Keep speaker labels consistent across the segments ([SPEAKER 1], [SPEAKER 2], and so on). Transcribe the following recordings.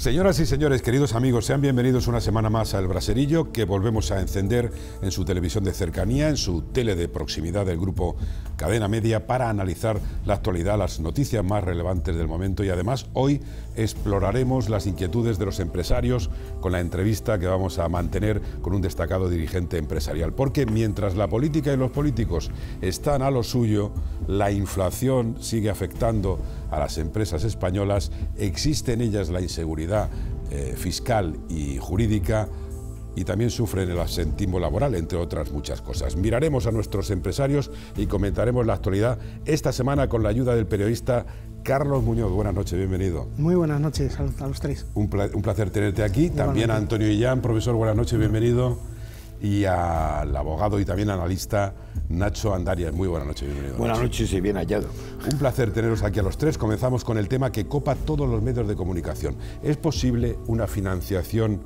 [SPEAKER 1] Señoras y señores, queridos amigos, sean bienvenidos una semana más al Braserillo que volvemos a encender en su televisión de cercanía, en su tele de proximidad del grupo Cadena Media para analizar la actualidad, las noticias más relevantes del momento y además hoy exploraremos las inquietudes de los empresarios con la entrevista que vamos a mantener con un destacado dirigente empresarial. Porque mientras la política y los políticos están a lo suyo, la inflación sigue afectando a las empresas españolas, existe en ellas la inseguridad eh, fiscal y jurídica y también sufren el absentismo laboral, entre otras muchas cosas. Miraremos a nuestros empresarios y comentaremos la actualidad esta semana con la ayuda del periodista Carlos Muñoz. Buenas noches, bienvenido.
[SPEAKER 2] Muy buenas noches a los tres.
[SPEAKER 1] Un, placer tenerte aquí. también a Antonio Illán, profesor, buenas noches, bienvenido. Y al abogado y también analista Nacho Andarias, muy buenas noches, bienvenido. Buenas noches y bien hallado. Un placer teneros aquí a los tres. Comenzamos con el tema que copa todos los medios de comunicación. ¿Es posible una financiación,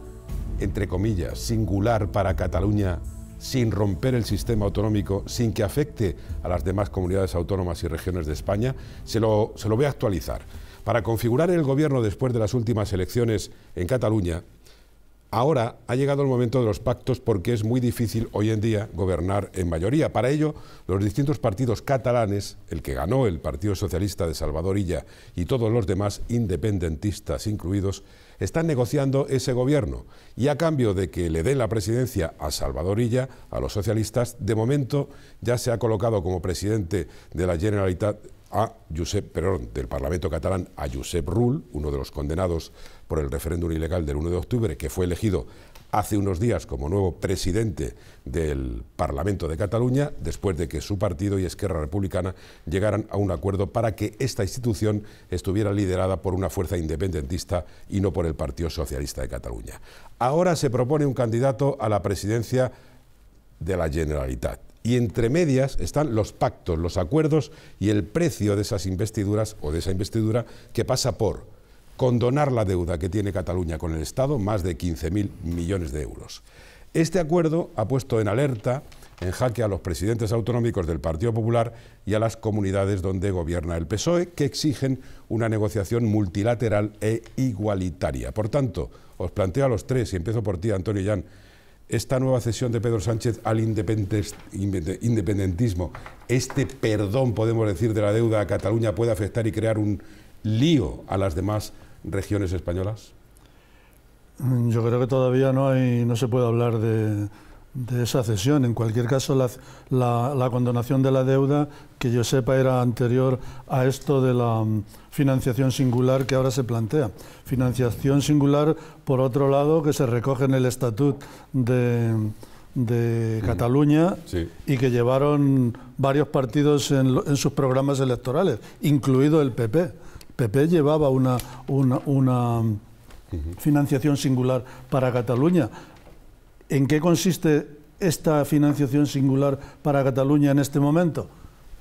[SPEAKER 1] entre comillas, singular para Cataluña sin romper el sistema autonómico, sin que afecte a las demás comunidades autónomas y regiones de España? Se lo, se lo voy a actualizar. Para configurar el gobierno después de las últimas elecciones en Cataluña, Ahora ha llegado el momento de los pactos porque es muy difícil hoy en día gobernar en mayoría. Para ello, los distintos partidos catalanes, el que ganó el Partido Socialista de Salvador y todos los demás independentistas incluidos, están negociando ese gobierno y a cambio de que le den la presidencia a Salvadorilla, a los socialistas, de momento ya se ha colocado como presidente de la Generalitat a Josep, del Parlamento catalán a Josep Rull, uno de los condenados por el referéndum ilegal del 1 de octubre, que fue elegido hace unos días como nuevo presidente del Parlamento de Cataluña, después de que su partido y Esquerra Republicana llegaran a un acuerdo para que esta institución estuviera liderada por una fuerza independentista y no por el Partido Socialista de Cataluña. Ahora se propone un candidato a la presidencia de la Generalitat y entre medias están los pactos, los acuerdos y el precio de esas investiduras o de esa investidura que pasa por condonar la deuda que tiene Cataluña con el Estado, más de 15.000 millones de euros. Este acuerdo ha puesto en alerta, en jaque a los presidentes autonómicos del Partido Popular y a las comunidades donde gobierna el PSOE, que exigen una negociación multilateral e igualitaria. Por tanto, os planteo a los tres, y empiezo por ti, Antonio Jan, esta nueva cesión de Pedro Sánchez al independentismo, este perdón, podemos decir, de la deuda a Cataluña puede afectar y crear un lío a las demás regiones españolas?
[SPEAKER 3] Yo creo que todavía no, hay, no se puede hablar de, de esa cesión. En cualquier caso, la, la, condonación de la deuda, que yo sepa, era anterior a esto de la mm, financiación singular que ahora se plantea. Financiación singular, por otro lado, que se recoge en el estatut de, de Cataluña y que llevaron varios partidos en, en, sus programas electorales, incluido el PP. PP llevaba una, una financiación singular para Cataluña. ¿En qué consiste esta financiación singular para Cataluña en este momento?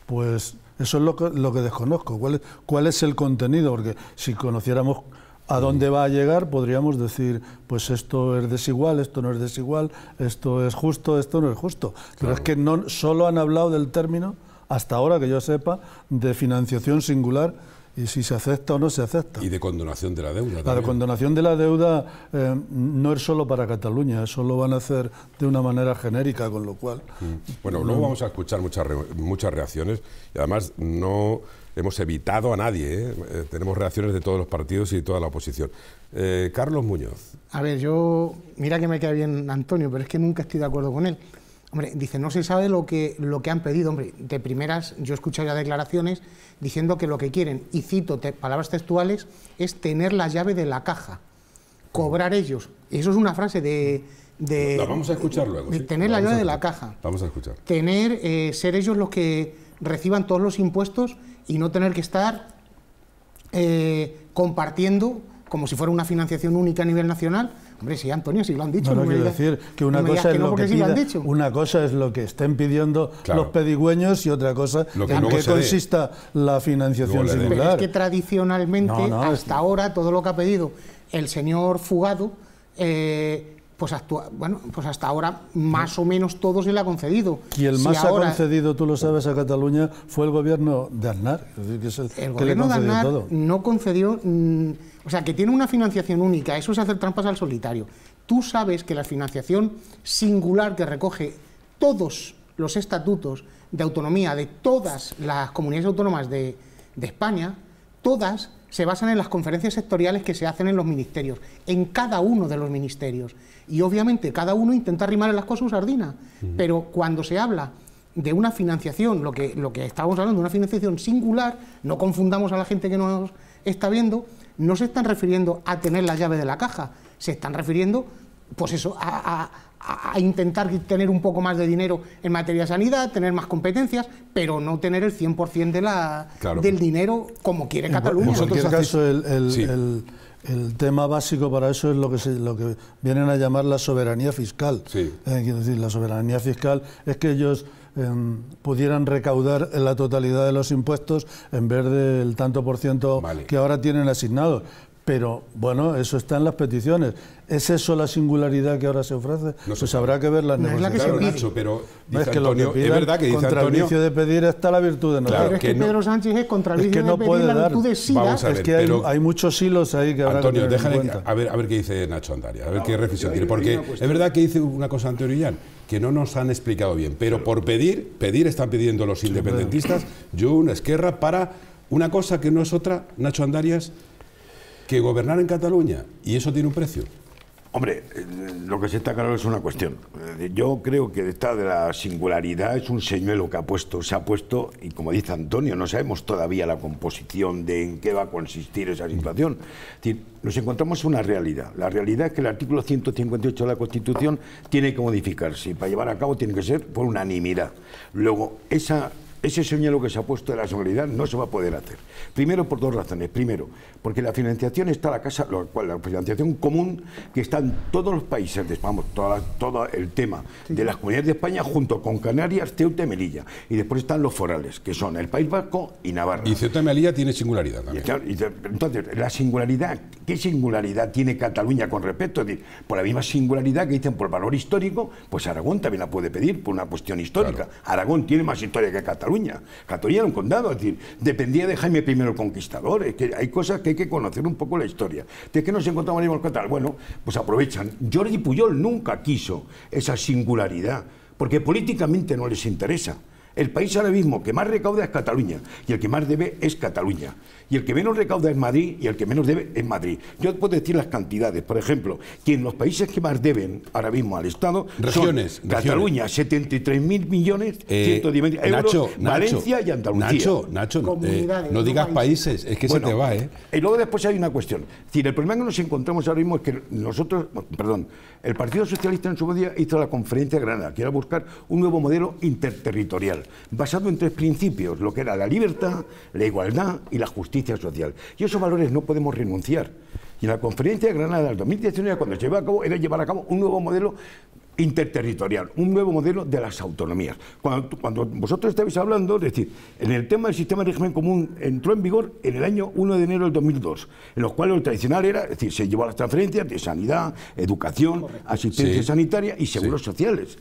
[SPEAKER 3] Pues eso es lo que, desconozco. ¿Cuál es, el contenido? Porque si conociéramos a dónde va a llegar, podríamos decir, pues esto es desigual, esto no es desigual, esto es justo, esto no es justo. Pero es que no, solo han hablado del término, hasta ahora que yo sepa, de financiación singular y si se acepta o no se acepta.
[SPEAKER 1] Y de condonación de la deuda. La de
[SPEAKER 3] condonación de la deuda eh, no es solo para Cataluña, eso lo van a hacer de una manera genérica, con lo cual...
[SPEAKER 1] Mm. Bueno, luego no, vamos a escuchar muchas, muchas reacciones y además no hemos evitado a nadie, ¿eh? Eh, tenemos reacciones de todos los partidos y de toda la oposición. Carlos Muñoz.
[SPEAKER 2] A ver, yo, mira que me queda bien Antonio, pero es que nunca estoy de acuerdo con él. Hombre, dice, no se sabe lo que, lo que han pedido. Hombre, de primeras yo he escuchado ya declaraciones diciendo que lo que quieren, y cito palabras textuales, es tener la llave de la caja, cobrar ellos. Eso es una frase de... de vamos a escuchar luego. Tener la, llave de la caja. Vamos a escuchar. Tener, eh, ser ellos los que reciban todos los impuestos y no tener que estar eh, compartiendo, como si fuera una financiación única a nivel nacional, Hombre, sí, Antonio, sí lo han dicho. No, quiero decir que una cosa es lo que
[SPEAKER 3] una cosa es lo que estén pidiendo los pedigüeños y otra cosa lo en qué consista la financiación singular. es que
[SPEAKER 2] tradicionalmente, hasta ahora, todo lo que ha pedido el señor Fugado eh, pues, bueno, pues hasta ahora más o menos todos se le ha concedido. Y el más ha concedido,
[SPEAKER 3] tú lo sabes, a Cataluña fue el gobierno de Aznar. el, gobierno de todo.
[SPEAKER 2] no concedió, mm, o sea, que tiene una financiación única, eso es hacer trampas al solitario. Tú sabes que la financiación singular que recoge todos los estatutos de autonomía de todas las comunidades autónomas de España, todas se basan en las conferencias sectoriales que se hacen en los ministerios, en cada uno de los ministerios. Y obviamente cada uno intenta arrimar las cosas sardina, pero cuando se habla de una financiación, lo que, lo que estábamos hablando, una financiación singular, no confundamos a la gente que nos está viendo, no se están refiriendo a tener la llave de la caja, se están refiriendo, pues eso, a, a, intentar tener un poco más de dinero en materia de sanidad, tener más competencias, pero no tener el 100% de la, del dinero como quiere Cataluña. En cualquier caso,
[SPEAKER 3] el, tema básico para eso es lo que, se, lo que vienen a llamar la soberanía fiscal. Eh, decir, la soberanía fiscal es que ellos em, pudieran recaudar la totalidad de los impuestos en vez del tanto por ciento que ahora tienen asignados. Pero bueno, eso está en las peticiones. ¿Es eso la singularidad que ahora se ofrece? No pues habrá que ver las no negociaciones. Es la
[SPEAKER 1] que
[SPEAKER 2] Nacho,
[SPEAKER 3] pero
[SPEAKER 1] es que lo verdad que dice Antonio, el vicio
[SPEAKER 3] de pedir está la virtud de no Pero es que, Pedro Sánchez
[SPEAKER 2] es contra el que de pedir la virtud de sí. es que
[SPEAKER 3] hay, muchos hilos ahí que habrá que tener
[SPEAKER 1] A ver, a ver qué dice Nacho Andaria, a ver qué reflexión tiene. Porque es verdad que dice una cosa anterior, que no nos han explicado bien. Pero por pedir, pedir están pidiendo los independentistas, yo una Esquerra para una cosa que no es otra, Nacho Andarias, que gobernar en Cataluña. Y eso tiene un precio. Hombre, eh, lo que se está claro es una cuestión. Yo creo que esta de la singularidad es un señuelo que ha puesto, se ha puesto, y como dice Antonio, no sabemos todavía la composición de en qué va a consistir esa situación. nos encontramos una realidad. La realidad es que el artículo 158 de la Constitución tiene que modificarse y para llevar a cabo tiene que ser por unanimidad. Luego, esa ese señuelo que se ha puesto de la singularidad no se va a poder hacer. Primero por dos razones. Primero, porque la financiación está la casa, la financiación común que están todos los países, vamos, todo el tema de las comunidades de España junto con Canarias, Ceuta y Melilla. Y después están los forales, que son el País Vasco y Navarra. Y Ceuta y Melilla tiene singularidad también. entonces, la singularidad, ¿qué singularidad tiene Cataluña con respecto? Es decir, por la misma singularidad que dicen por valor histórico, pues Aragón también la puede pedir por una cuestión histórica. Aragón tiene más historia que Cataluña. Cataluña era un condado, es decir, dependía de Jaime I el Conquistador. Es que hay cosas que que conocer un poco la historia. ¿De qué nos encontramos en Qatar? Bueno, pues aprovechan. Jordi Puyol nunca quiso esa singularidad, porque políticamente no les interesa. El país ahora mismo que más recauda es Cataluña y el que más debe es Cataluña. Y el que menos recauda es Madrid y el que menos debe es Madrid. Yo puedo decir las cantidades. Por ejemplo, que en los países que más deben ahora mismo al Estado regiones, son Cataluña, 73.000 millones, eh, Valencia y Andalucía. Nacho, Nacho no eh, digas países, es que se te va. ¿eh? Y luego después hay una cuestión. Si el problema que nos encontramos ahora mismo es que nosotros, perdón, el Partido Socialista en su día hizo la conferencia de Granada, que era buscar un nuevo modelo interterritorial basado en tres principios, lo que era la libertad, la igualdad y la justicia social. Y esos valores no podemos renunciar. Y en la conferencia de Granada del 2019, cuando se llevó a cabo, era llevar a cabo un nuevo modelo interterritorial, un nuevo modelo de las autonomías. Cuando, cuando vosotros estáis hablando, es decir, en el tema del sistema de régimen común entró en vigor en el año 1 de enero del 2002, en los cuales lo tradicional era, es decir, se llevó a las transferencias de sanidad, educación, asistencia sanitaria y seguros sociales.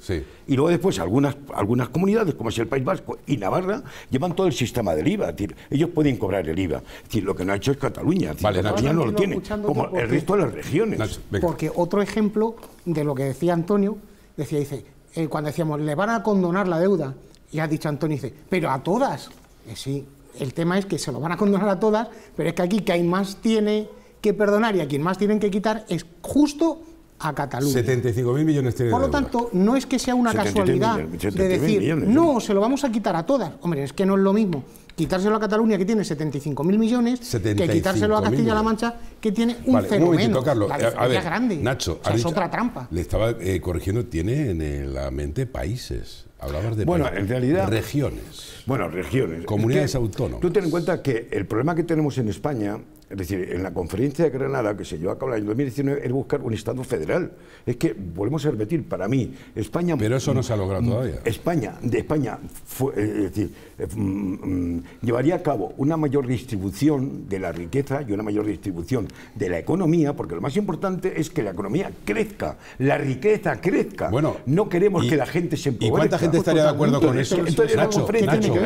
[SPEAKER 1] Y luego después algunas, algunas comunidades, como es el País Vasco y Navarra, llevan todo el sistema del IVA, es decir, ellos pueden cobrar el IVA. Es decir, lo que no ha hecho es Cataluña, vale, Cataluña no lo tiene, como el resto de las regiones. porque
[SPEAKER 2] otro ejemplo de lo que decía Antonio, decía, dice, eh, cuando decíamos, le van a condonar la deuda, y ha dicho Antonio, dice, pero a todas. Eh, sí, el tema es que se lo van a condonar a todas, pero es que aquí quien más tiene que perdonar y a quien más tienen que quitar es justo a Cataluña.
[SPEAKER 1] 75.000 millones Por lo
[SPEAKER 2] tanto, no es que sea una casualidad de decir, no, se lo vamos a quitar a todas. Hombre, es que no es lo mismo quitárselo a Cataluña que tiene 75.000 millones que quitárselo a Castilla-La Mancha que tiene un vale, Carlos, eh, a ver, grande. es otra trampa.
[SPEAKER 1] Le estaba eh, corrigiendo, tiene en la mente países. Hablabas de bueno, en realidad, regiones. Bueno, regiones. Comunidades autónomas. Tú ten en cuenta que el problema que tenemos en España es decir, en la conferencia de Granada que se llevó a cabo en el 2019 es buscar un Estado federal. Es que, volvemos a repetir, para mí, España... Pero eso no se ha logrado mm, todavía. España, de España, eh, es decir, eh, mm, mm, llevaría a cabo una mayor distribución de la riqueza y una mayor distribución de la economía, porque lo más importante es que la economía crezca, la riqueza crezca. Bueno, no queremos que la gente se empobrezca. ¿Y cuánta gente estaría de acuerdo con eso? Nacho, Nacho,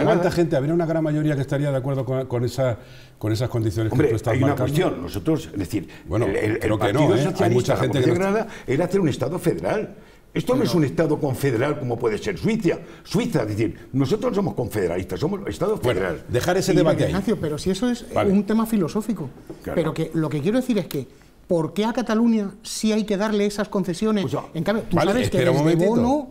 [SPEAKER 1] ¿cuánta gente? Habría una gran mayoría que estaría de acuerdo con, con esas condiciones que tú hay una cuestión. Nosotros, es decir, bueno, el, ¿eh? que no, hay mucha gente que era hacer un Estado federal. Esto no, es un Estado confederal como puede ser Suiza. Suiza, es decir, nosotros somos confederalistas, somos estados federal. dejar ese debate ahí.
[SPEAKER 2] pero si eso es un tema filosófico. Pero que lo que quiero decir es que ¿Por qué a Cataluña sí hay que darle esas concesiones? Pues en cambio, tú sabes que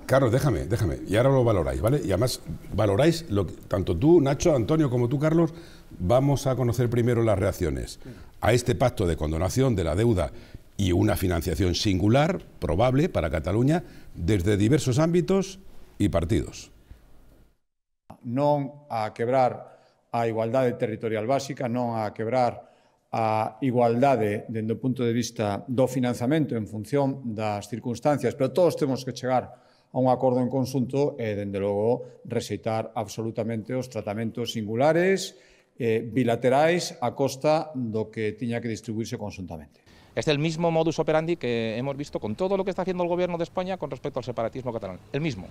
[SPEAKER 1] Carlos, déjame, déjame. Y ahora lo valoráis, ¿vale? Y además valoráis, lo que, tanto tú, Nacho, Antonio, como tú, Carlos, vamos a conocer primero las reacciones a este pacto de condonación de la deuda y una financiación singular, probable para Cataluña, desde diversos ámbitos y partidos.
[SPEAKER 4] Non a quebrar a igualdade territorial básica, non a quebrar a igualdade dende o punto de vista do financiamento en función das circunstancias, pero todos temos que chegar a un acordo en consunto e, dende logo, rexeitar absolutamente os tratamentos singulares eh, a costa lo que tenía que distribuirse conjuntamente. Es el mismo modus operandi que hemos visto con todo lo que está haciendo el gobierno de España con respecto al separatismo catalán. El mismo.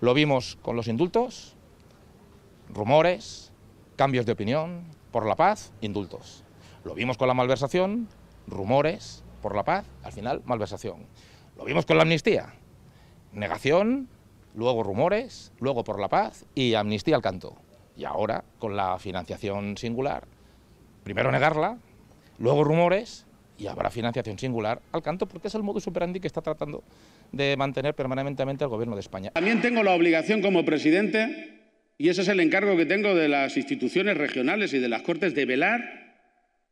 [SPEAKER 4] Lo vimos con los indultos, rumores, cambios de opinión, por la paz, indultos. Lo vimos con la malversación, rumores, por la paz, al final malversación. Lo vimos con la amnistía, negación, luego rumores, luego por la paz y amnistía al canto. Y ahora, con la financiación singular, primero negarla, luego rumores y habrá financiación singular al canto porque es el modus operandi que está tratando de mantener permanentemente el gobierno de España. También tengo la obligación como presidente, y ese es el encargo que tengo de las instituciones regionales y de las Cortes, de velar,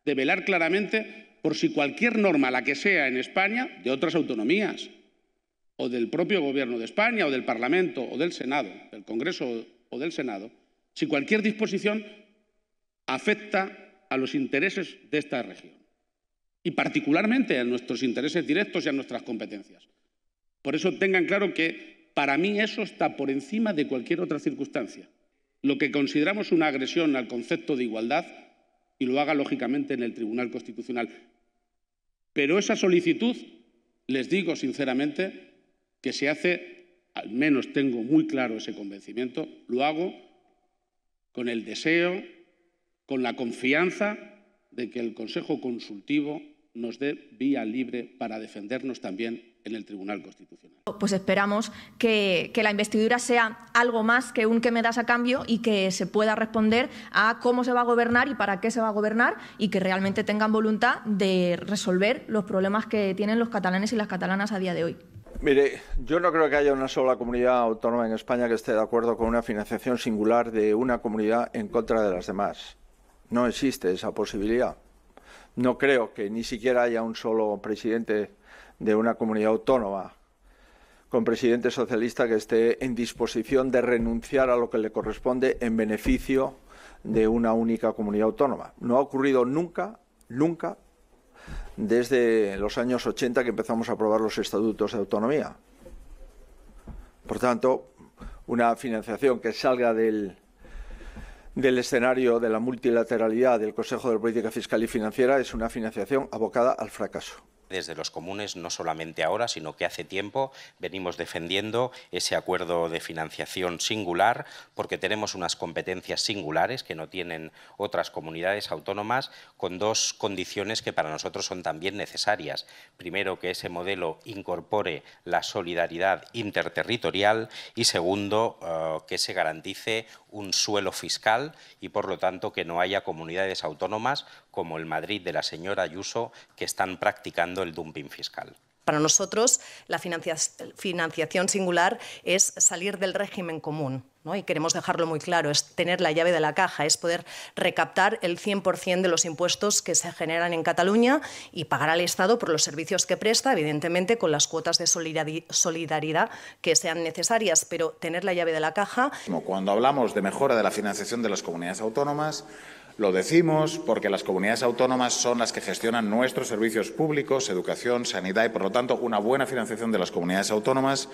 [SPEAKER 4] de velar claramente por si cualquier norma, la que sea en España, de otras autonomías, o del propio gobierno de España, o del Parlamento, o del Senado, del Congreso o del Senado, si cualquier disposición afecta a los intereses de esta región y particularmente a nuestros intereses directos y a nuestras competencias. Por eso tengan claro que para mí eso está por encima de cualquier otra circunstancia. Lo que consideramos una agresión al concepto de igualdad y lo haga lógicamente en el Tribunal Constitucional. Pero esa solicitud, les digo sinceramente, que se hace, al menos tengo muy claro ese convencimiento, lo hago con el deseo, con la confianza de que el Consejo Consultivo nos dé vía libre para defendernos también en el Tribunal Constitucional.
[SPEAKER 2] Pues esperamos que, que, la investidura sea algo más que un que me das a cambio y que se pueda responder a cómo se va a gobernar y para qué se va a gobernar y que realmente tengan voluntad de resolver los problemas que tienen los catalanes y las catalanas a día de hoy.
[SPEAKER 4] Mire, yo no creo que haya una sola comunidad
[SPEAKER 3] autónoma en España que esté de acuerdo con una financiación singular de una comunidad en contra de las demás. No existe esa posibilidad. No creo que ni siquiera haya un solo presidente de una comunidad autónoma con presidente socialista que esté
[SPEAKER 4] en disposición de renunciar a lo que le corresponde en beneficio de una única comunidad autónoma. No ha ocurrido nunca, nunca desde los años 80 que empezamos a aprobar los estatutos de autonomía. Por tanto,
[SPEAKER 3] una financiación que salga del, del escenario de la multilateralidad del Consejo de Política Fiscal y Financiera es una financiación abocada al fracaso
[SPEAKER 2] desde los comunes, no solamente ahora, sino que hace tiempo venimos defendiendo ese acuerdo de financiación singular, porque tenemos unas competencias singulares que no tienen otras comunidades autónomas, con dos condiciones que para nosotros son también necesarias. Primero, que ese modelo incorpore la solidaridad interterritorial y segundo, eh, que se garantice un suelo fiscal y, por lo tanto, que no haya comunidades autónomas como el Madrid de la señora Ayuso que están practicando el dumping fiscal. Para nosotros, la financiación singular es salir del régimen común. ¿no? Y queremos dejarlo muy claro, es tener la llave de la caja, es poder recaptar el 100% de los impuestos que se generan en Cataluña y pagar al Estado por los servicios que presta, evidentemente con las cuotas de solidaridad que sean necesarias, pero tener la llave de la caja.
[SPEAKER 5] cuando hablamos de mejora de la financiación de las comunidades autónomas, lo decimos porque las comunidades autónomas son las que gestionan nuestros servicios públicos, educación, sanidad y, por lo tanto, una buena financiación de las comunidades autónomas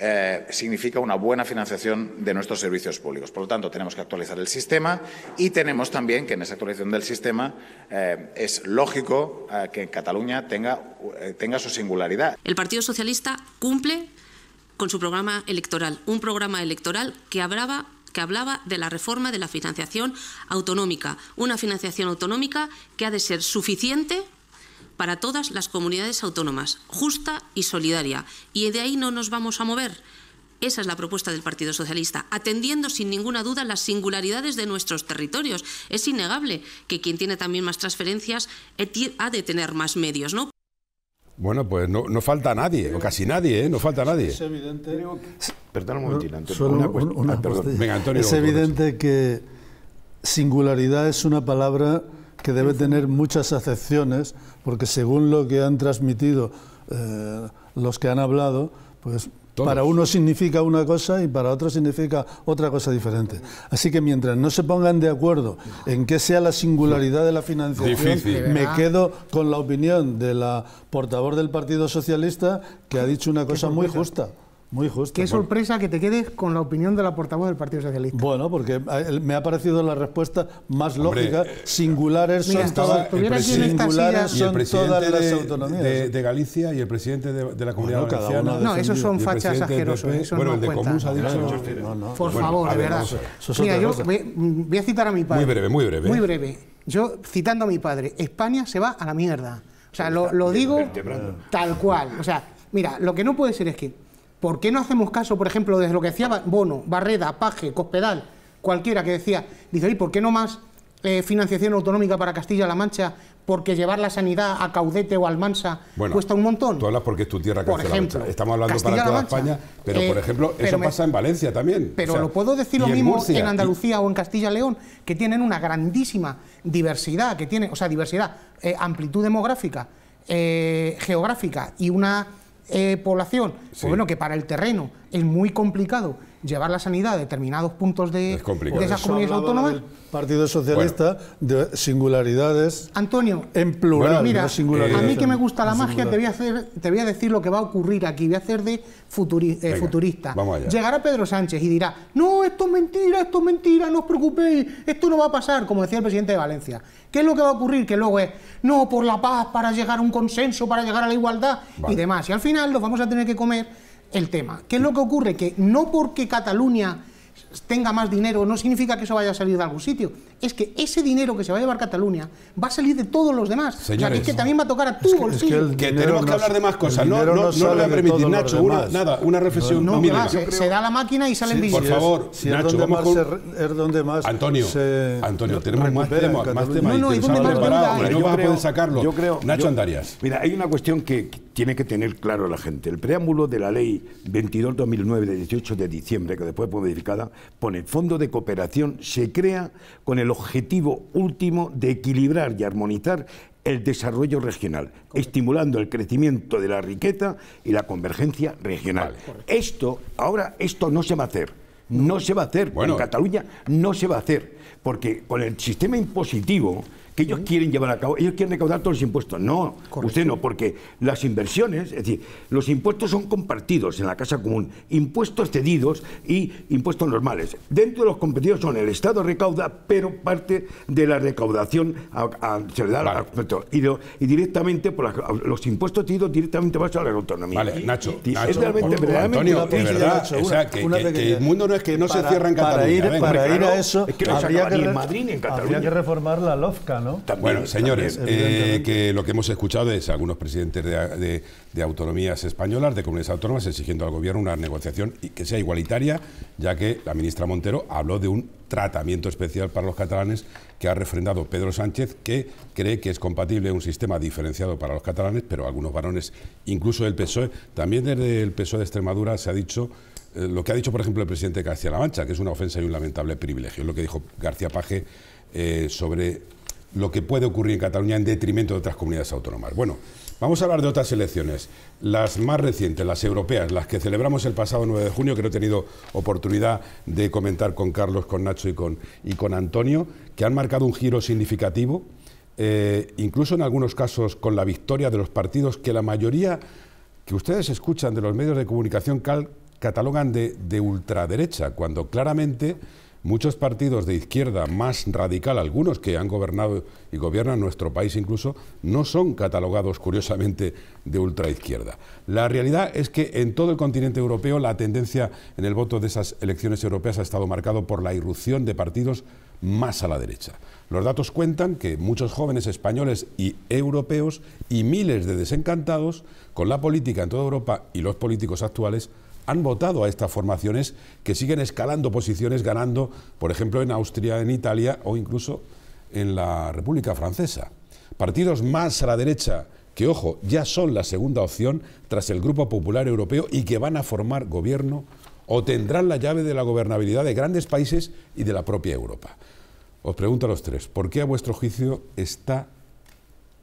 [SPEAKER 5] eh, significa una buena financiación de nuestros servicios públicos. Por lo tanto, tenemos que actualizar el sistema y tenemos
[SPEAKER 4] también que en esa actualización del sistema eh, es lógico que eh, que Cataluña tenga, tenga su singularidad.
[SPEAKER 2] El Partido Socialista cumple con su programa electoral, un programa electoral que abraba que hablaba de la reforma de la financiación autonómica, una financiación autonómica que ha de ser suficiente para todas las comunidades autónomas, justa y solidaria. Y de ahí no nos vamos a mover. Esa es la propuesta del Partido Socialista, atendiendo sin ninguna duda las singularidades de nuestros territorios. Es innegable que quien tiene también más transferencias eh, ha de tener más medios, ¿no?
[SPEAKER 1] Bueno, pues no, falta nadie, o casi nadie, ¿eh? no falta nadie. Es
[SPEAKER 2] es
[SPEAKER 3] evidente que singularidad es una palabra que debe tener muchas acepciones, porque según lo que han transmitido eh, los que han hablado, pues para uno significa una cosa y para otro significa otra cosa diferente. Así que mientras no se pongan de acuerdo en qué sea la singularidad de la financiación, me quedo con la opinión de la portavoz del Partido Socialista que ha dicho una cosa muy justa. Muy justo. Qué sorpresa que te quedes con la opinión de la portavoz del Partido Socialista. Bueno, porque me ha parecido la respuesta más lógica. Eh, singulares son, todas, las autonomías. De,
[SPEAKER 1] de, Galicia y el presidente de, la comunidad valenciana. No, esos son fachas asquerosos. bueno, no el por favor, de verdad. mira, yo
[SPEAKER 2] voy a citar a mi padre. Muy breve, muy breve. Muy breve. Yo, citando a mi padre, España se va a la mierda. O sea, lo digo tal cual. O sea, mira, lo que no puede ser es que ¿Por qué no hacemos caso, por ejemplo, desde lo que decía Bono, Barreda, Paje, Cospedal, cualquiera que decía, dice, ¿y por qué no más eh, financiación autonómica para Castilla-La Mancha? Porque llevar la sanidad a Caudete o Almansa
[SPEAKER 1] cuesta un montón. Tú hablas porque es tu tierra, Castilla-La Estamos hablando para toda España, pero eh, por ejemplo, eso pasa en Valencia también. Pero lo puedo decir lo mismo en Andalucía
[SPEAKER 2] o en Castilla-León, que tienen una grandísima diversidad, que tienen, o sea, diversidad, eh, amplitud demográfica, geográfica y una eh, población. Pues bueno, que para el terreno es muy complicado llevar la sanidad a determinados puntos de, esas comunidades autónomas.
[SPEAKER 3] Partido Socialista de singularidades. Antonio, en plural. mira, a mí que me gusta la magia, te voy, a
[SPEAKER 2] hacer, te voy a decir lo que va a ocurrir aquí. Voy a hacer de eh, futurista. Vamos allá. Llegará Pedro Sánchez y dirá: No, esto es mentira, esto es mentira, no os preocupéis, esto no va a pasar, como decía el presidente de Valencia. ¿Qué es lo que va a ocurrir? Que luego es, no, por la paz, para llegar a un consenso, para llegar a la igualdad y demás. Y al final los vamos a tener que comer el tema. ¿Qué es lo que ocurre? Que no porque Cataluña tenga más dinero no significa que eso vaya a salir de algún sitio es que ese dinero que se va a llevar Cataluña va a salir de todos los demás. o que, también va a tocar a tu
[SPEAKER 1] que,
[SPEAKER 3] tenemos que hablar de más cosas. No, no, no, lo voy a permitir, Nacho. nada, una reflexión. No, mira, se,
[SPEAKER 2] da la máquina y salen sí, billetes. Por favor, si Nacho, más
[SPEAKER 3] es donde más. Antonio, Antonio, tenemos
[SPEAKER 1] más temas, más temas. No, no, y donde más No vas a poder sacarlo. Yo creo, Nacho Andarias. Mira, hay una cuestión que tiene que tener claro la gente. El preámbulo de la ley 22-2009 de 18 de diciembre, que después fue modificada, pone: Fondo de cooperación se crea con el objetivo último de equilibrar y armonizar el desarrollo regional, estimulando el crecimiento de la riqueza y la convergencia regional. esto, ahora, esto no se va a hacer. No, se va a hacer. En Cataluña no se va a hacer. Porque con el sistema impositivo que ellos quieren llevar a cabo, ellos quieren recaudar todos los impuestos. No, usted no, porque las inversiones, es decir, los impuestos son compartidos en la Casa Común, impuestos cedidos y impuestos normales. Dentro de los competidos son el Estado recauda, pero parte de la recaudación se le da al y, y, directamente por los impuestos cedidos directamente van a la autonomía. Vale, Nacho, es realmente, verdad, que, el mundo no es que no se cierra en Para ir, a eso,
[SPEAKER 3] reformar la LOFCA, bueno, señores, eh,
[SPEAKER 1] que lo que hemos escuchado es algunos presidentes de, autonomías españolas, de comunidades autónomas, exigiendo al gobierno una negociación que sea igualitaria, ya que la ministra Montero habló de un tratamiento especial para los catalanes que ha refrendado Pedro Sánchez, que cree que es compatible un sistema diferenciado para los catalanes, pero algunos varones, incluso del PSOE, también desde el PSOE de Extremadura se ha dicho eh, lo que ha dicho, por ejemplo, el presidente García La Mancha, que es una ofensa y un lamentable privilegio, es lo que dijo García Paje eh, sobre lo que puede ocurrir en Cataluña en detrimento de otras comunidades autónomas. Bueno, vamos a hablar de otras elecciones, las más recientes, las europeas, las que celebramos el pasado 9 de junio, que no he tenido oportunidad de comentar con Carlos, con Nacho y con, y con Antonio, que han marcado un giro significativo, eh, incluso en algunos casos con la victoria de los partidos que la mayoría que ustedes escuchan de los medios de comunicación catalogan de, de ultraderecha, cuando claramente muchos partidos de izquierda más radical, algunos que han gobernado y gobiernan nuestro país incluso, no son catalogados curiosamente de ultraizquierda. La realidad es que en todo el continente europeo la tendencia en el voto de esas elecciones europeas ha estado marcado por la irrupción de partidos más a la derecha. Los datos cuentan que muchos jóvenes españoles y europeos y miles de desencantados con la política en toda Europa y los políticos actuales han votado a estas formaciones que siguen escalando posiciones, ganando, por ejemplo, en Austria, en Italia o incluso en la República Francesa. Partidos más a la derecha que, ojo, ya son la segunda opción tras el Grupo Popular Europeo y que van a formar gobierno o tendrán la llave de la gobernabilidad de grandes países y de la propia Europa. Os pregunto a los tres, ¿por qué a vuestro juicio está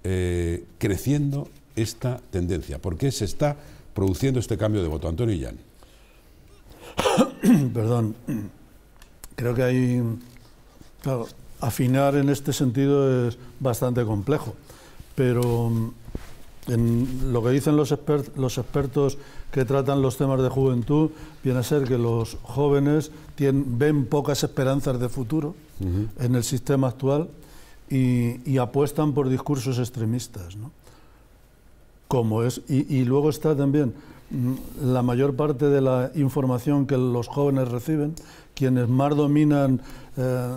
[SPEAKER 1] eh, creciendo esta tendencia? ¿Por qué se está produciendo este cambio de voto? Antonio Yan.
[SPEAKER 3] Perdón. Creo que hay... Claro, afinar en este sentido es bastante complejo, pero mm, en lo que dicen los, los, expertos que tratan los temas de juventud viene a ser que los jóvenes tienen, ven pocas esperanzas de futuro en el sistema actual y, apuestan por discursos extremistas. Como es, y luego está también la mayor parte de la información que los jóvenes reciben, quienes más dominan eh,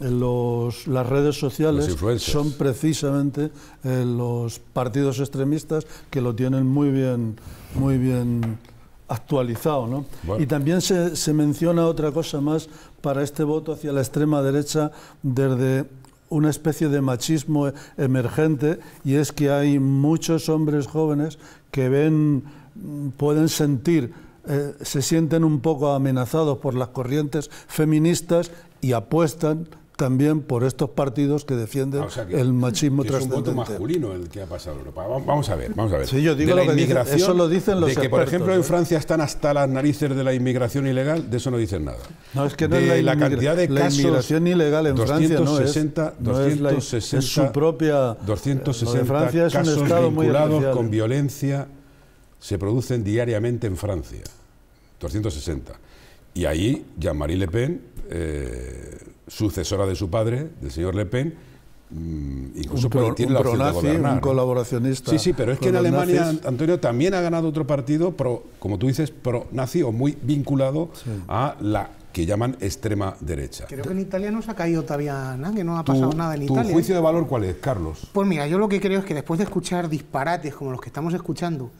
[SPEAKER 3] las redes sociales son precisamente eh, los partidos extremistas que lo tienen muy bien, muy bien actualizado. ¿no? Y también se, se menciona otra cosa más para este voto hacia la extrema derecha desde una especie de machismo emergente y es que hay muchos hombres jóvenes que ven pueden sentir, eh, se sienten un poco amenazados por las corrientes feministas y apuestan también por estos partidos que defienden ah, el machismo trascendente. Es un masculino
[SPEAKER 1] el que ha pasado Europa. Vamos a ver, vamos a ver. yo digo que eso lo dicen los que, por ejemplo, en ¿eh? Francia están hasta las narices de la inmigración ilegal, de eso no dicen nada. No, es que la, cantidad de casos... inmigración ilegal en Francia no es... 260, es, su propia... 260 eh, Francia es un estado muy muy con violencia se producen diariamente en Francia, 260. Y ahí Jean-Marie Le Pen, eh, sucesora de su padre, del señor Le Pen, mm, incluso pro, tiene un la opción un colaboracionista. Sí, sí, pero es que en Alemania, Antonio, también ha ganado otro partido, pro, como tú dices, pro-nazi muy vinculado a la que llaman extrema derecha. Creo que
[SPEAKER 2] en Italia no se ha caído todavía nada, que no ha pasado nada en Italia. ¿Tu juicio
[SPEAKER 1] de valor cuál es, Carlos?
[SPEAKER 2] Pues mira, yo lo que creo es que después de escuchar disparates como los que estamos escuchando,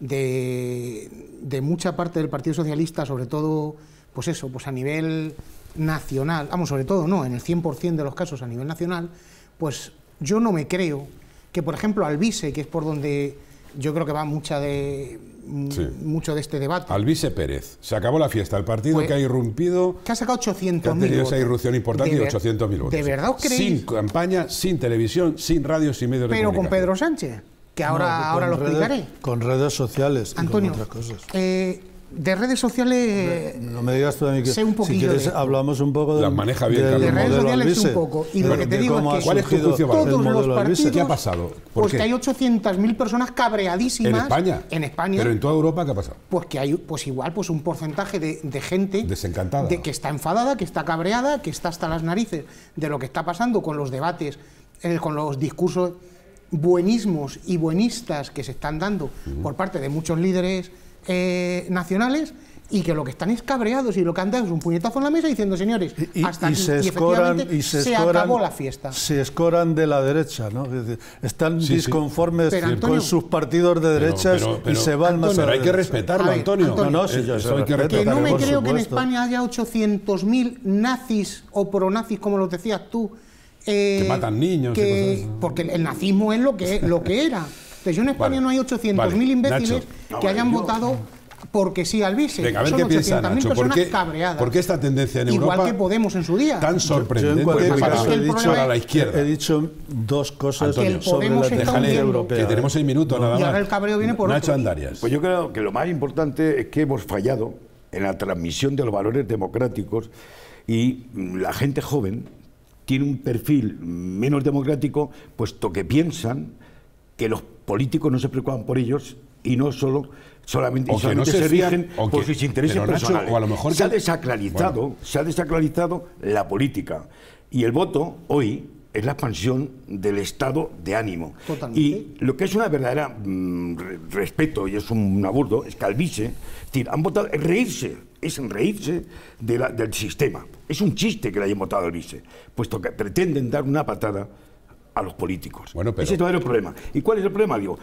[SPEAKER 2] de, mucha parte del Partido Socialista, sobre todo, pues eso, pues a nivel nacional, vamos, sobre todo no, en el 100% de los casos a nivel nacional, pues yo no me creo que, por ejemplo, Albise, que es por donde yo creo que va mucha de, mucho de este debate.
[SPEAKER 1] Albise Pérez, se acabó la fiesta, el partido que ha irrumpido...
[SPEAKER 2] Que ha sacado 800.000 votos. Ha tenido esa irrupción
[SPEAKER 1] importante de 800.000 votos. ¿De verdad os creéis? Sin campaña, sin televisión, sin radios y medios de comunicación. Pero con
[SPEAKER 2] Pedro Sánchez que ahora, ahora lo explicaré.
[SPEAKER 3] Con redes sociales Antonio,
[SPEAKER 2] eh, de redes sociales.
[SPEAKER 3] No, me digas que. Sé un si quieres, hablamos un poco de. Las maneja bien, de, redes sociales un poco. Y lo que te digo
[SPEAKER 1] es que. ¿Cuál es todos los partidos, ¿Qué ha
[SPEAKER 2] pasado? Pues que hay 800.000 personas cabreadísimas. ¿En España? En España. ¿Pero en toda Europa qué ha pasado? Pues que hay, pues igual, pues un porcentaje de, gente. Desencantada. que está enfadada, que está cabreada, que está hasta las narices de lo que está pasando con los debates, eh, con los discursos buenismos y buenistas que se están dando por parte de muchos líderes eh, nacionales y que lo que están escabreados y lo que han dado es un puñetazo en la mesa diciendo, señores, hasta se, escoran, acabó la fiesta.
[SPEAKER 3] Se escoran de la derecha, ¿no? Están disconformes con sus partidos de derechas y se van más Pero hay que respetarlo, Antonio. No, no, yo, que no me creo que en España
[SPEAKER 2] haya 800.000 nazis o pronazis, como lo decías tú, eh, que matan niños. porque el nazismo es lo que, lo que era. Entonces, yo en España no hay 800.000 imbéciles que hayan votado porque sí al vice. Venga, Son qué cabreadas.
[SPEAKER 1] esta tendencia en Europa? Igual que Podemos en su día. Tan sorprendente yo, he dicho, la izquierda.
[SPEAKER 3] He dicho dos cosas
[SPEAKER 2] Antonio, sobre la tendencia europea. Que tenemos
[SPEAKER 1] seis minutos nada más. Y ahora
[SPEAKER 2] el cabreo
[SPEAKER 3] viene por Nacho Andarias.
[SPEAKER 1] Pues yo creo que lo más importante es que hemos fallado en la transmisión de los valores democráticos y la gente joven tiene un perfil menos democrático, puesto que piensan que los políticos no se preocupan por ellos y no solo solamente, se, rigen por sus intereses personales. lo mejor se, ha desacralizado, se ha desacralizado la política y el voto hoy es la expansión del estado de ánimo. Y lo que es una verdadera mm, respeto y es un, aburdo es que al vice han votado reírse es reírse del sistema. Es un chiste que le hayan votado dice puesto que pretenden dar una patada a los políticos. Bueno, pero... Ese es el problema. ¿Y cuál es el problema? Digo,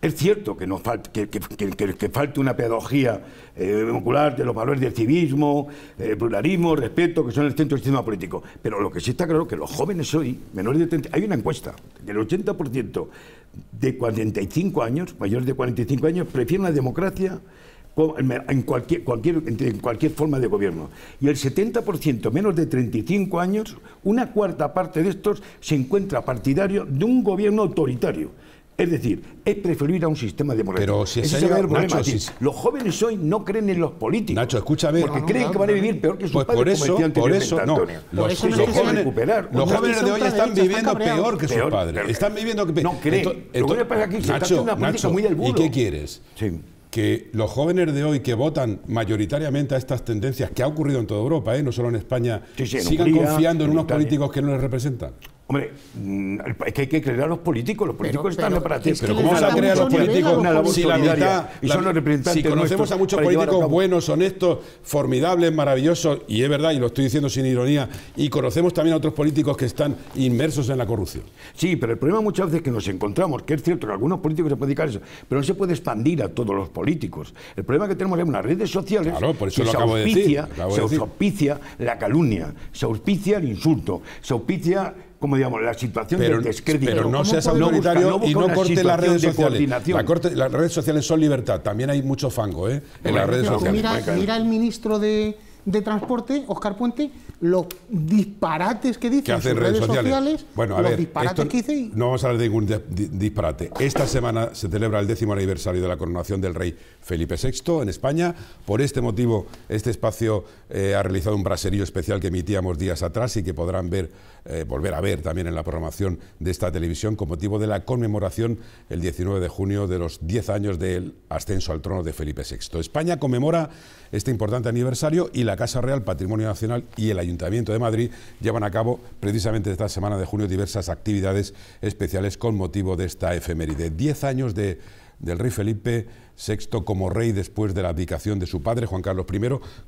[SPEAKER 1] es cierto que, nos falta, que, que, falte una pedagogía eh, de los valores del civismo, eh, pluralismo, respeto, que son el centro del sistema político. Pero lo que sí está claro es que los jóvenes hoy, menores de 30, hay una encuesta, del 80% de 45 años, mayores de 45 años, prefieren la democracia en cualquier, cualquier, en cualquier forma de gobierno. Y el 70%, menos de 35 años, una cuarta parte de estos se encuentra partidario de un gobierno autoritario. Es decir, es preferir a un sistema democrático. Pero si es que Los jóvenes hoy no creen en los políticos. Nacho, escúchame. Porque creen que van a vivir peor que sus pues padres. Por eso, por eso, Antonio. Los, jóvenes, recuperar. los jóvenes de hoy están viviendo peor que sus padres. Están viviendo que No creen. Entonces, es una política muy del ¿Y qué quieres? Sí que los jóvenes de hoy que votan mayoritariamente a estas tendencias, que ha ocurrido en toda Europa, ¿eh? no solo en España, sigan confiando en, unos políticos que no les representan. Hombre, es mm, que hay que creer a los políticos, los políticos están pero ¿cómo se crea a los políticos? si la y son los representantes Si conocemos a muchos políticos buenos, honestos, formidables, maravillosos, y es verdad, y lo estoy diciendo sin ironía, y conocemos también a otros políticos que están inmersos en la corrupción. Sí, pero el problema muchas veces que nos encontramos, que es cierto que algunos políticos se pueden dedicar a eso, pero no se puede expandir a todos los políticos. El problema que tenemos es las redes sociales que se, auspicia la calumnia, se auspicia el insulto, se auspicia como digamos, la situación pero, no seas autoritario y no corte las redes sociales. las redes sociales son libertad, también hay mucho fango ¿eh? en las redes sociales. Mira,
[SPEAKER 2] el ministro de, Transporte, Oscar Puente, los disparates que dice en redes, sociales? bueno, a ver, disparates que
[SPEAKER 1] No vamos a hablar de ningún disparate. Esta semana se celebra el décimo aniversario de la coronación del rey Felipe VI en España. Por este motivo, este espacio eh, ha realizado un braserío especial que emitíamos días atrás y que podrán ver eh, volver a ver también en la programación de esta televisión con motivo de la conmemoración el 19 de junio de los 10 años del ascenso al trono de Felipe VI. España conmemora este importante aniversario y la Casa Real, Patrimonio Nacional y el Ayuntamiento de Madrid llevan a cabo precisamente esta semana de junio diversas actividades especiales con motivo de esta efeméride. 10 años del rey Felipe ...sexto como rey después de la abdicación de su padre, Juan Carlos I,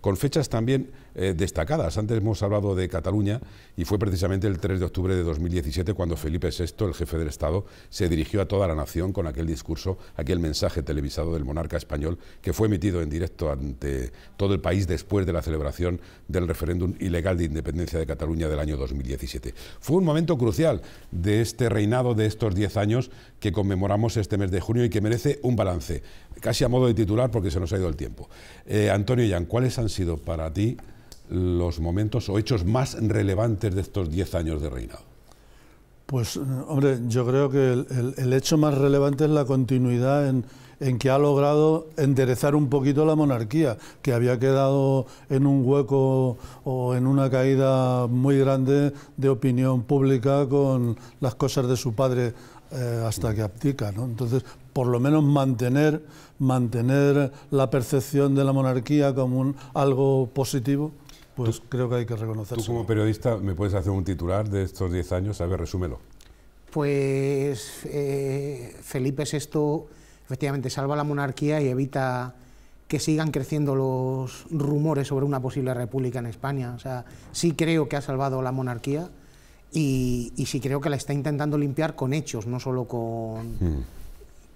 [SPEAKER 1] con fechas también eh, destacadas. Antes hemos hablado de Cataluña y fue precisamente el 3 de octubre de 2017 cuando Felipe VI, el jefe del Estado, se dirigió a toda la nación con aquel discurso, aquel mensaje televisado del monarca español que fue emitido en directo ante todo el país después de la celebración del referéndum ilegal de independencia de Cataluña del año 2017. Fue un momento crucial de este reinado de estos 10 años que conmemoramos este mes de junio y que merece un balance casi a modo de titular porque se nos ha ido el tiempo. Eh, Antonio Yan, ¿cuáles han sido para ti los momentos o hechos más relevantes de estos 10 años de reinado?
[SPEAKER 3] Pues, eh, hombre, yo creo que el, hecho más relevante es la continuidad en, que ha logrado enderezar un poquito la monarquía, que había quedado en un hueco o en una caída muy grande de opinión pública con las cosas de su padre eh, hasta que abdica. ¿no? Entonces, por lo menos mantener, mantener la percepción de la monarquía como algo positivo, pues creo que hay que reconocerlo. Tú como
[SPEAKER 1] periodista, ¿me puedes hacer un titular de estos 10 años? A ver, resúmelo.
[SPEAKER 2] Pues eh, Felipe VI efectivamente salva la monarquía y evita que sigan creciendo los rumores sobre una posible república en España. O sea, sí creo que ha salvado la monarquía y, sí creo que la está intentando limpiar con hechos, no solo con... Hmm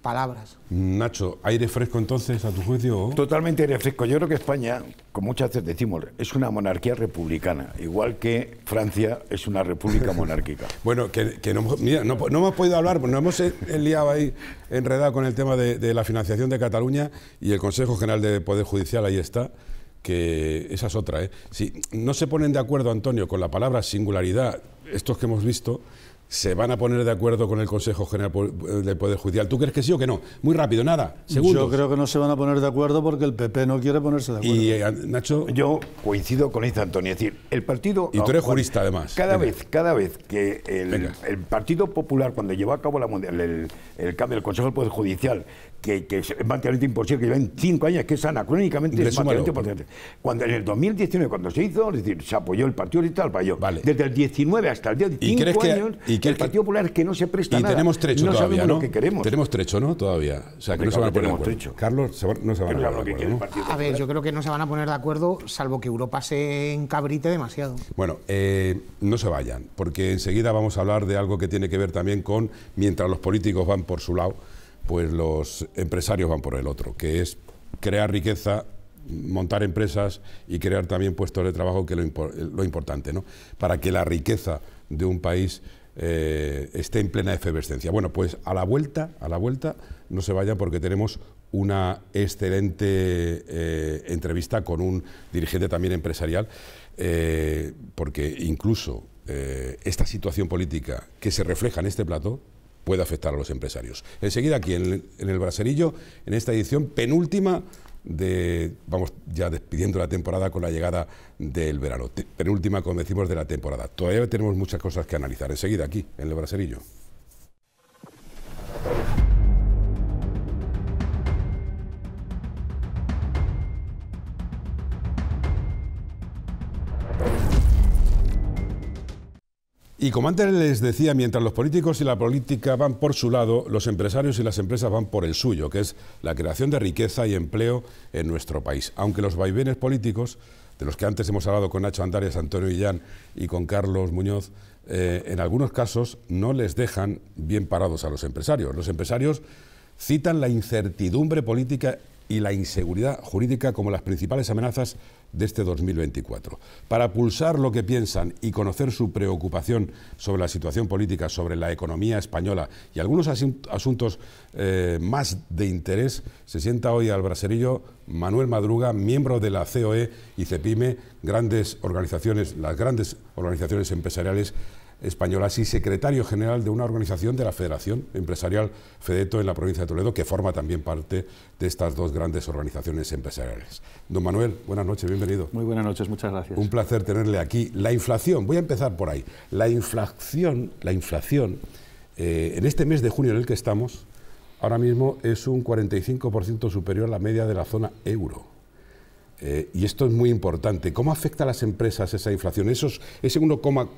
[SPEAKER 2] palabras.
[SPEAKER 1] Nacho, ¿aire fresco entonces a tu juicio? Totalmente aire fresco. Yo creo que España, como muchas veces decimos, es una monarquía republicana, igual que Francia es una república monárquica. bueno, que, no, mira, no, hemos podido hablar, nos hemos liado ahí enredado con el tema de, la financiación de Cataluña y el Consejo General de Poder Judicial, ahí está que esa es otra. ¿eh? Si no se ponen de acuerdo, Antonio, con la palabra singularidad, estos que hemos visto, se van a poner de acuerdo con el Consejo General eh, del Poder Judicial. ¿Tú crees que sí o que no? Muy rápido, nada. Yo creo
[SPEAKER 3] que no se van a poner de acuerdo porque el PP no quiere ponerse de acuerdo.
[SPEAKER 1] Y eh, Nacho, yo coincido con Isa Antonio, es decir, el partido. Y tú eres jurista además. Cada vez, cada vez que el, Partido Popular cuando llevó a cabo la el, el, cambio del Consejo del Poder Judicial que, es prácticamente imposible, que lleven cinco años, que es anacrónicamente es Cuando en el 2019, cuando se hizo, es decir, se apoyó el Partido y apoyó. Vale. Desde el 19 hasta el día de que, años, el
[SPEAKER 2] Partido popular Popular que no se presta nada. Y tenemos trecho todavía, que queremos. Tenemos
[SPEAKER 1] trecho, ¿no? Todavía. O sea, que no se van a poner de acuerdo. Carlos, no se van a poner de acuerdo.
[SPEAKER 2] A ver, yo creo que no se van a poner de acuerdo, salvo que Europa se encabrite demasiado.
[SPEAKER 1] Bueno, eh, no se vayan, porque enseguida vamos a hablar de algo que tiene que ver también con, mientras los políticos van por su lado, pues los empresarios van por el otro, que es crear riqueza montar empresas y crear también puestos de trabajo, que es lo, importante, ¿no? para que la riqueza de un país eh, esté en plena efervescencia. Bueno, pues a la vuelta, a la vuelta, no se vaya porque tenemos una excelente eh, entrevista con un dirigente también empresarial, eh, porque incluso esta situación política que se refleja en este plato, puede afectar a los empresarios. Enseguida aquí, en el, Braserillo, en esta edición penúltima de, vamos ya despidiendo la temporada con la llegada del verano, penúltima, como decimos, de la temporada. Todavía tenemos muchas cosas que analizar. Enseguida aquí, en el Braserillo. Y como antes les decía, mientras los políticos y la política van por su lado, los empresarios y las empresas van por el suyo, que es la creación de riqueza y empleo en nuestro país. Aunque los vaivenes políticos, de los que antes hemos hablado con Nacho Andares, Antonio Illán y con Carlos Muñoz, eh, en algunos casos no les dejan bien parados a los empresarios. Los empresarios citan la incertidumbre política y la inseguridad jurídica como las principales amenazas de este 2024. Para pulsar lo que piensan y conocer su preocupación sobre la situación política, sobre la economía española y algunos asuntos eh, más de interés, se sienta hoy al braserillo Manuel Madruga, miembro de la COE y CEPIME, grandes organizaciones, las grandes organizaciones empresariales española, así secretario general de una organización de la Federación Empresarial Fedeto en la provincia de Toledo, que forma también parte de estas dos grandes organizaciones empresariales. Don Manuel, buenas noches, bienvenido. Muy buenas noches, muchas gracias. Un placer tenerle aquí. La inflación, voy a empezar por ahí. La inflación, la inflación, eh, en este mes de junio en el que estamos, ahora mismo es un 45% superior a la media de la zona euro. Eh, y esto es muy importante. ¿Cómo afecta a las empresas esa inflación? Esos, ese 1,4%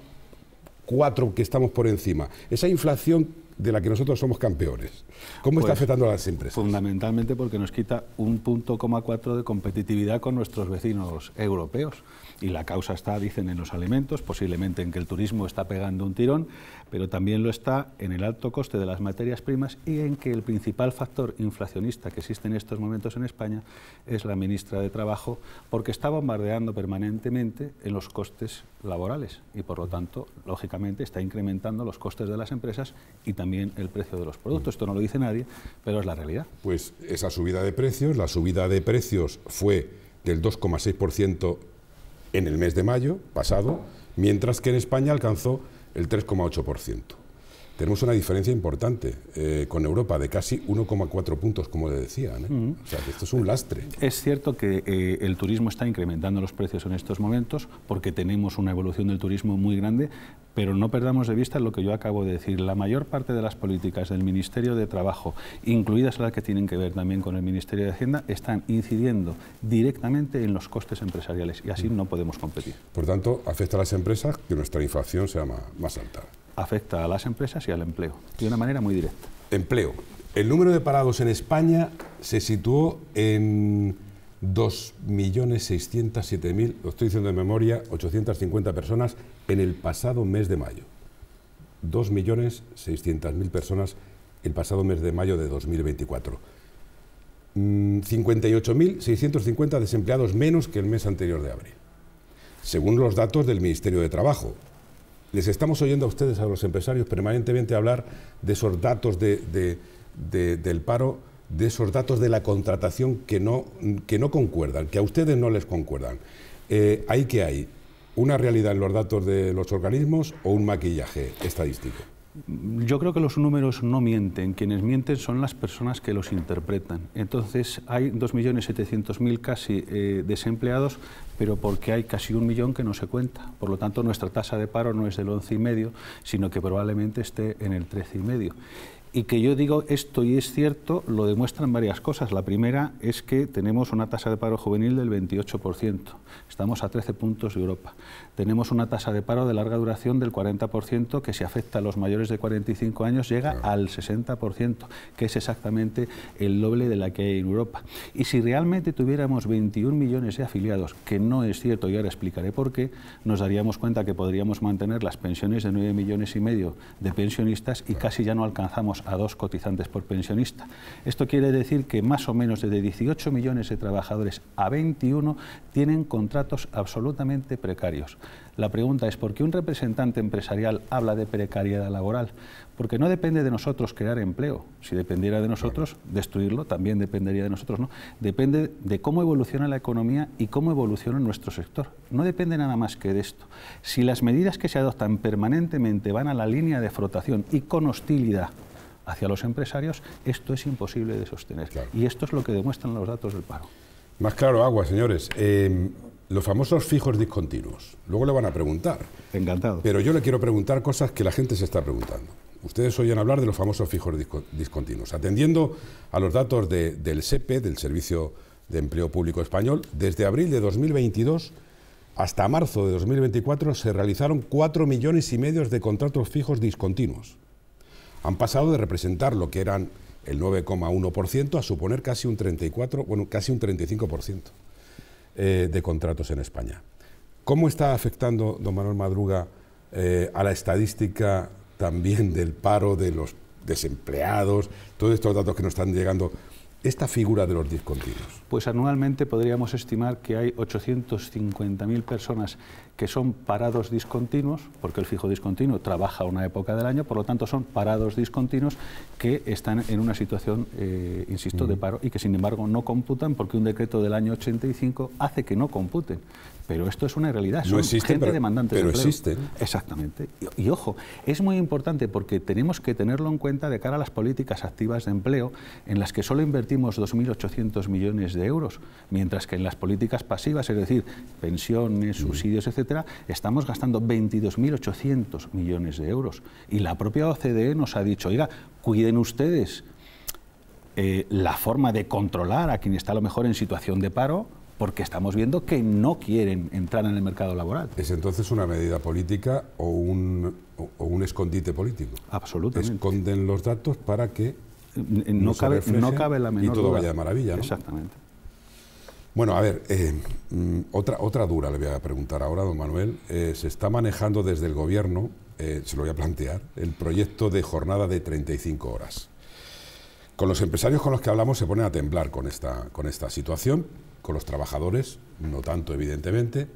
[SPEAKER 1] cuatro que estamos por encima.
[SPEAKER 5] Esa inflación de la que nosotros somos campeones. ¿Cómo está pues, afectando a las empresas? Fundamentalmente porque nos quita un punto coma cuatro de competitividad con nuestros vecinos europeos y la causa está, dicen, en los alimentos, posiblemente en que el turismo está pegando un tirón, pero también lo está en el alto coste de las materias primas y en que el principal factor inflacionista que existe en estos momentos en España es la ministra de Trabajo, porque está bombardeando permanentemente en los costes laborales y, por lo tanto, lógicamente está incrementando los costes de las empresas y también el precio de los productos. Esto no lo dice nadie, pero es la realidad. Pues esa
[SPEAKER 1] subida de precios, la subida de precios fue del 2,6% en el mes de mayo pasado, mientras que en España alcanzó el 3,8%. Tenemos una diferencia importante eh, con Europa de casi 1,4 puntos, como le decía. ¿eh? Mm. O sea, esto
[SPEAKER 5] es un lastre. Es cierto que eh, el turismo está incrementando los precios en estos momentos porque tenemos una evolución del turismo muy grande, pero no perdamos de vista lo que yo acabo de decir. La mayor parte de las políticas del Ministerio de Trabajo, incluidas las que tienen que ver también con el Ministerio de Hacienda, están incidiendo directamente en los costes empresariales y así no podemos competir.
[SPEAKER 1] Por tanto, afecta a las empresas que nuestra inflación sea más, más alta.
[SPEAKER 5] Afecta a las empresas y al empleo, de una manera muy directa. Empleo. El número de parados en España
[SPEAKER 1] se situó en 2.607.000, lo estoy diciendo de memoria, 850 personas en el pasado mes de mayo. 2.600.000 personas el pasado mes de mayo de 2024. 58.650 mm, desempleados menos que el mes anterior de abril, según los datos del Ministerio de Trabajo. Les estamos oyendo a ustedes, a los empresarios, permanentemente hablar de esos datos de, del paro, de esos datos de la contratación que no, que no concuerdan, que a ustedes no les concuerdan. ¿Hay eh, que hay? ¿Una realidad en los datos de los organismos o un maquillaje estadístico?
[SPEAKER 5] Yo creo que los números no mienten, quienes mienten son las personas que los interpretan. Entonces hay 2.700.000 casi eh, desempleados, pero porque hay casi un millón que no se cuenta. Por lo tanto, nuestra tasa de paro no es del 11,5, sino que probablemente esté en el 13,5. Y que yo digo esto y es cierto, lo demuestran varias cosas. La primera es que tenemos una tasa de paro juvenil del 28%. Estamos a 13 puntos de Europa tenemos una tasa de paro de larga duración del 40%, que si afecta a los mayores de 45 años llega al 60%, que es exactamente el doble de la que hay en Europa. Y si realmente tuviéramos 21 millones de afiliados, que no es cierto y ahora explicaré por qué, nos daríamos cuenta que podríamos mantener las pensiones de 9 millones y medio de pensionistas y casi ya no alcanzamos a dos cotizantes por pensionista. Esto quiere decir que más o menos desde 18 millones de trabajadores a 21 tienen contratos absolutamente precarios. La pregunta es, ¿por qué un representante empresarial habla de precariedad laboral? Porque no depende de nosotros crear empleo. Si dependiera de nosotros, destruirlo también dependería de nosotros. ¿no? Depende de cómo evoluciona la economía y cómo evoluciona nuestro sector. No depende nada más que de esto. Si las medidas que se adoptan permanentemente van a la línea de frotación y con hostilidad hacia los empresarios, esto es imposible de sostener. Y esto es lo que demuestran los datos del paro. Más claro, agua, señores. Eh, los famosos fijos
[SPEAKER 1] discontinuos. Luego le van a preguntar. Encantado. Pero yo le quiero preguntar cosas que la gente se está preguntando. Ustedes oyen hablar de los famosos fijos discontinuos. Atendiendo a los datos del SEPE, del Servicio de Empleo Público Español, desde abril de 2022 hasta marzo de 2024 se realizaron 4 millones y medio de contratos fijos discontinuos. Han pasado de representar lo que eran el 9,1% a suponer casi un 34, bueno, casi un 35%. Eh, de contratos en España. ¿Cómo está afectando, don Manuel Madruga, eh, a la estadística también
[SPEAKER 5] del paro, de los desempleados, todos estos datos que nos están llegando? esta figura de los discontinuos? Pues anualmente podríamos estimar que hay 850.000 personas que son parados discontinuos, porque el fijo discontinuo trabaja una época del año, por lo tanto son parados discontinuos que están en una situación, eh, insisto, de paro y que sin embargo no computan porque un decreto del año 85 hace que no computen. Pero esto es una realidad, son gente demandante pero de empleo. existe. Exactamente. Y, y ojo, es muy importante porque tenemos que tenerlo en cuenta de cara a las políticas activas de empleo en las que solo invertimos 2.800 millones de euros, mientras que en las políticas pasivas, es decir, pensiones, subsidios, etc., estamos gastando 22.800 millones de euros. Y la propia OCDE nos ha dicho, oiga, cuiden ustedes eh, la forma de controlar a quien está a lo mejor en situación de paro, porque estamos viendo que no quieren entrar en el mercado laboral. ¿Es entonces una medida política o un, escondite político?
[SPEAKER 1] Absolutamente. Esconden los datos para que eh, no, cabe, la menor y todo vaya de maravilla, ¿no? Exactamente. Bueno, a ver, eh, mm, otra, otra dura le voy a preguntar ahora, don Manuel. Eh, se está manejando desde el Gobierno, eh, se lo voy a plantear, el proyecto de jornada de 35 horas. Con los empresarios con los que hablamos se ponen a temblar con esta, con esta situación, con los trabajadores, no tanto evidentemente,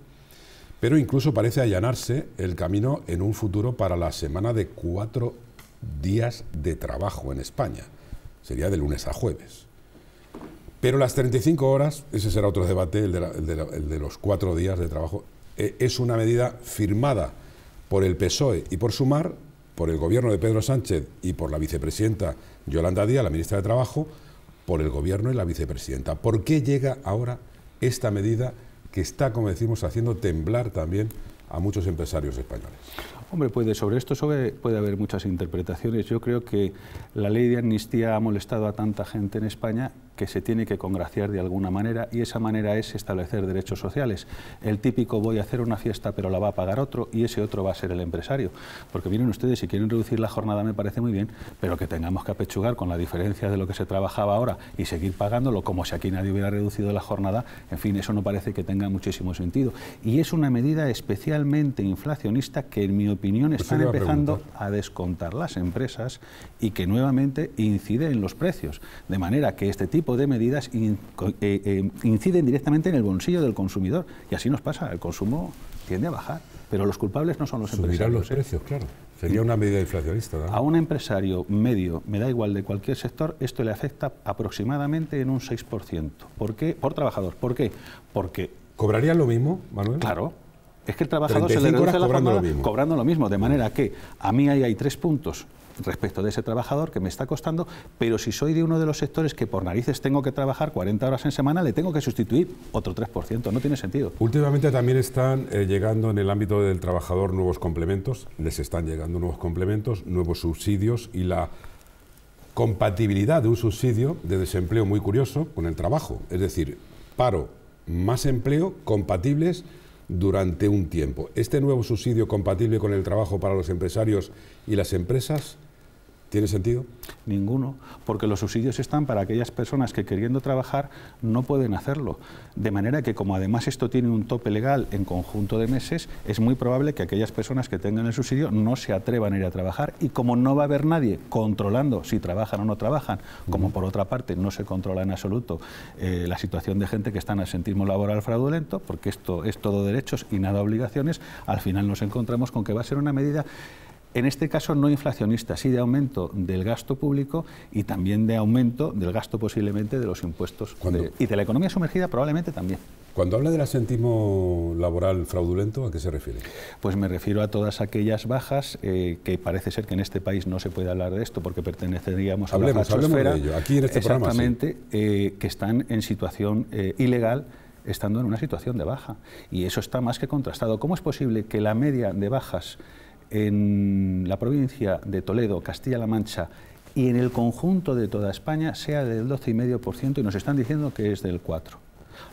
[SPEAKER 1] pero incluso parece allanarse el camino en un futuro para la semana de cuatro días de trabajo en España. Sería de lunes a jueves. Pero las 35 horas, ese será otro debate, el de, los cuatro días de trabajo, e, es una medida firmada por el PSOE y por Sumar, por el gobierno de Pedro Sánchez y por la vicepresidenta Yolanda Díaz, la ministra de Trabajo, por el gobierno y la vicepresidenta. ¿Por qué llega ahora esta medida que está, como decimos, haciendo temblar también a muchos empresarios españoles?
[SPEAKER 5] Hombre, puede, sobre esto puede haber muchas interpretaciones. Yo creo que la ley de amnistía ha molestado a tanta gente en España que se tiene que congraciar de alguna manera y esa manera es establecer derechos sociales. El típico voy a hacer una fiesta pero la va a pagar otro y ese otro va a ser el empresario. Porque miren ustedes, si quieren reducir la jornada me parece muy bien, pero que tengamos que apechugar con la diferencia de lo que se trabajaba ahora y seguir pagándolo como si aquí nadie hubiera reducido la jornada, en fin, eso no parece que tenga muchísimo sentido. Y es una medida especialmente inflacionista que en mi opinión pues están empezando a descontar las empresas y que nuevamente incide en los precios. De manera que este tipo de medidas eh, eh, inciden directamente en el bolsillo del consumidor. Y así nos pasa, el consumo tiende a bajar. Pero los culpables no son los Subirán empresarios.
[SPEAKER 1] los ¿eh? precios, claro.
[SPEAKER 5] Sería una medida inflacionista. A un empresario medio, me da igual de cualquier sector, esto le afecta aproximadamente en un 6%. ¿Por qué? Por trabajador. ¿Por qué? Porque... ¿Cobraría lo mismo, Manuel? Claro, es que el trabajador se le cobrando lo mismo. cobrando lo mismo, de manera que a mí ahí hay tres puntos respecto de ese trabajador que me está costando, pero si soy de uno de los sectores que por narices tengo que trabajar 40 horas en semana, le tengo que sustituir otro 3%, no tiene sentido.
[SPEAKER 1] Últimamente también están eh, llegando en el ámbito del trabajador nuevos complementos, les están llegando nuevos complementos, nuevos subsidios y la compatibilidad de un subsidio de desempleo muy curioso con el trabajo, es decir, paro más empleo compatibles durante un tiempo. ¿Este nuevo subsidio compatible con el trabajo para los empresarios y las empresas
[SPEAKER 5] ¿Tiene sentido? Ninguno, porque los subsidios están para aquellas personas que queriendo trabajar no pueden hacerlo. De manera que como además esto tiene un tope legal en conjunto de meses, es muy probable que aquellas personas que tengan el subsidio no se atrevan a ir a trabajar. Y como no va a haber nadie controlando si trabajan o no trabajan, como por otra parte no se controla en absoluto eh, la situación de gente que está en asentismo laboral fraudulento, porque esto es todo derechos y nada obligaciones, al final nos encontramos con que va a ser una medida en este caso no inflacionista, sí de aumento del gasto público y también de aumento del gasto posiblemente de los impuestos y de la economía sumergida probablemente también. Cuando habla del asentismo laboral fraudulento, ¿a qué se refiere? Pues me refiero a todas aquellas bajas eh, que parece ser que en este país no se puede hablar de esto porque perteneceríamos a la hablemos de ello, aquí en este exactamente, eh, que están en situación eh, ilegal estando en una situación de baja. Y eso está más que contrastado. ¿Cómo es posible que la media de bajas en la provincia de Toledo, Castilla-La Mancha y en el conjunto de toda España sea del 12,5% y nos están diciendo que es del 4%.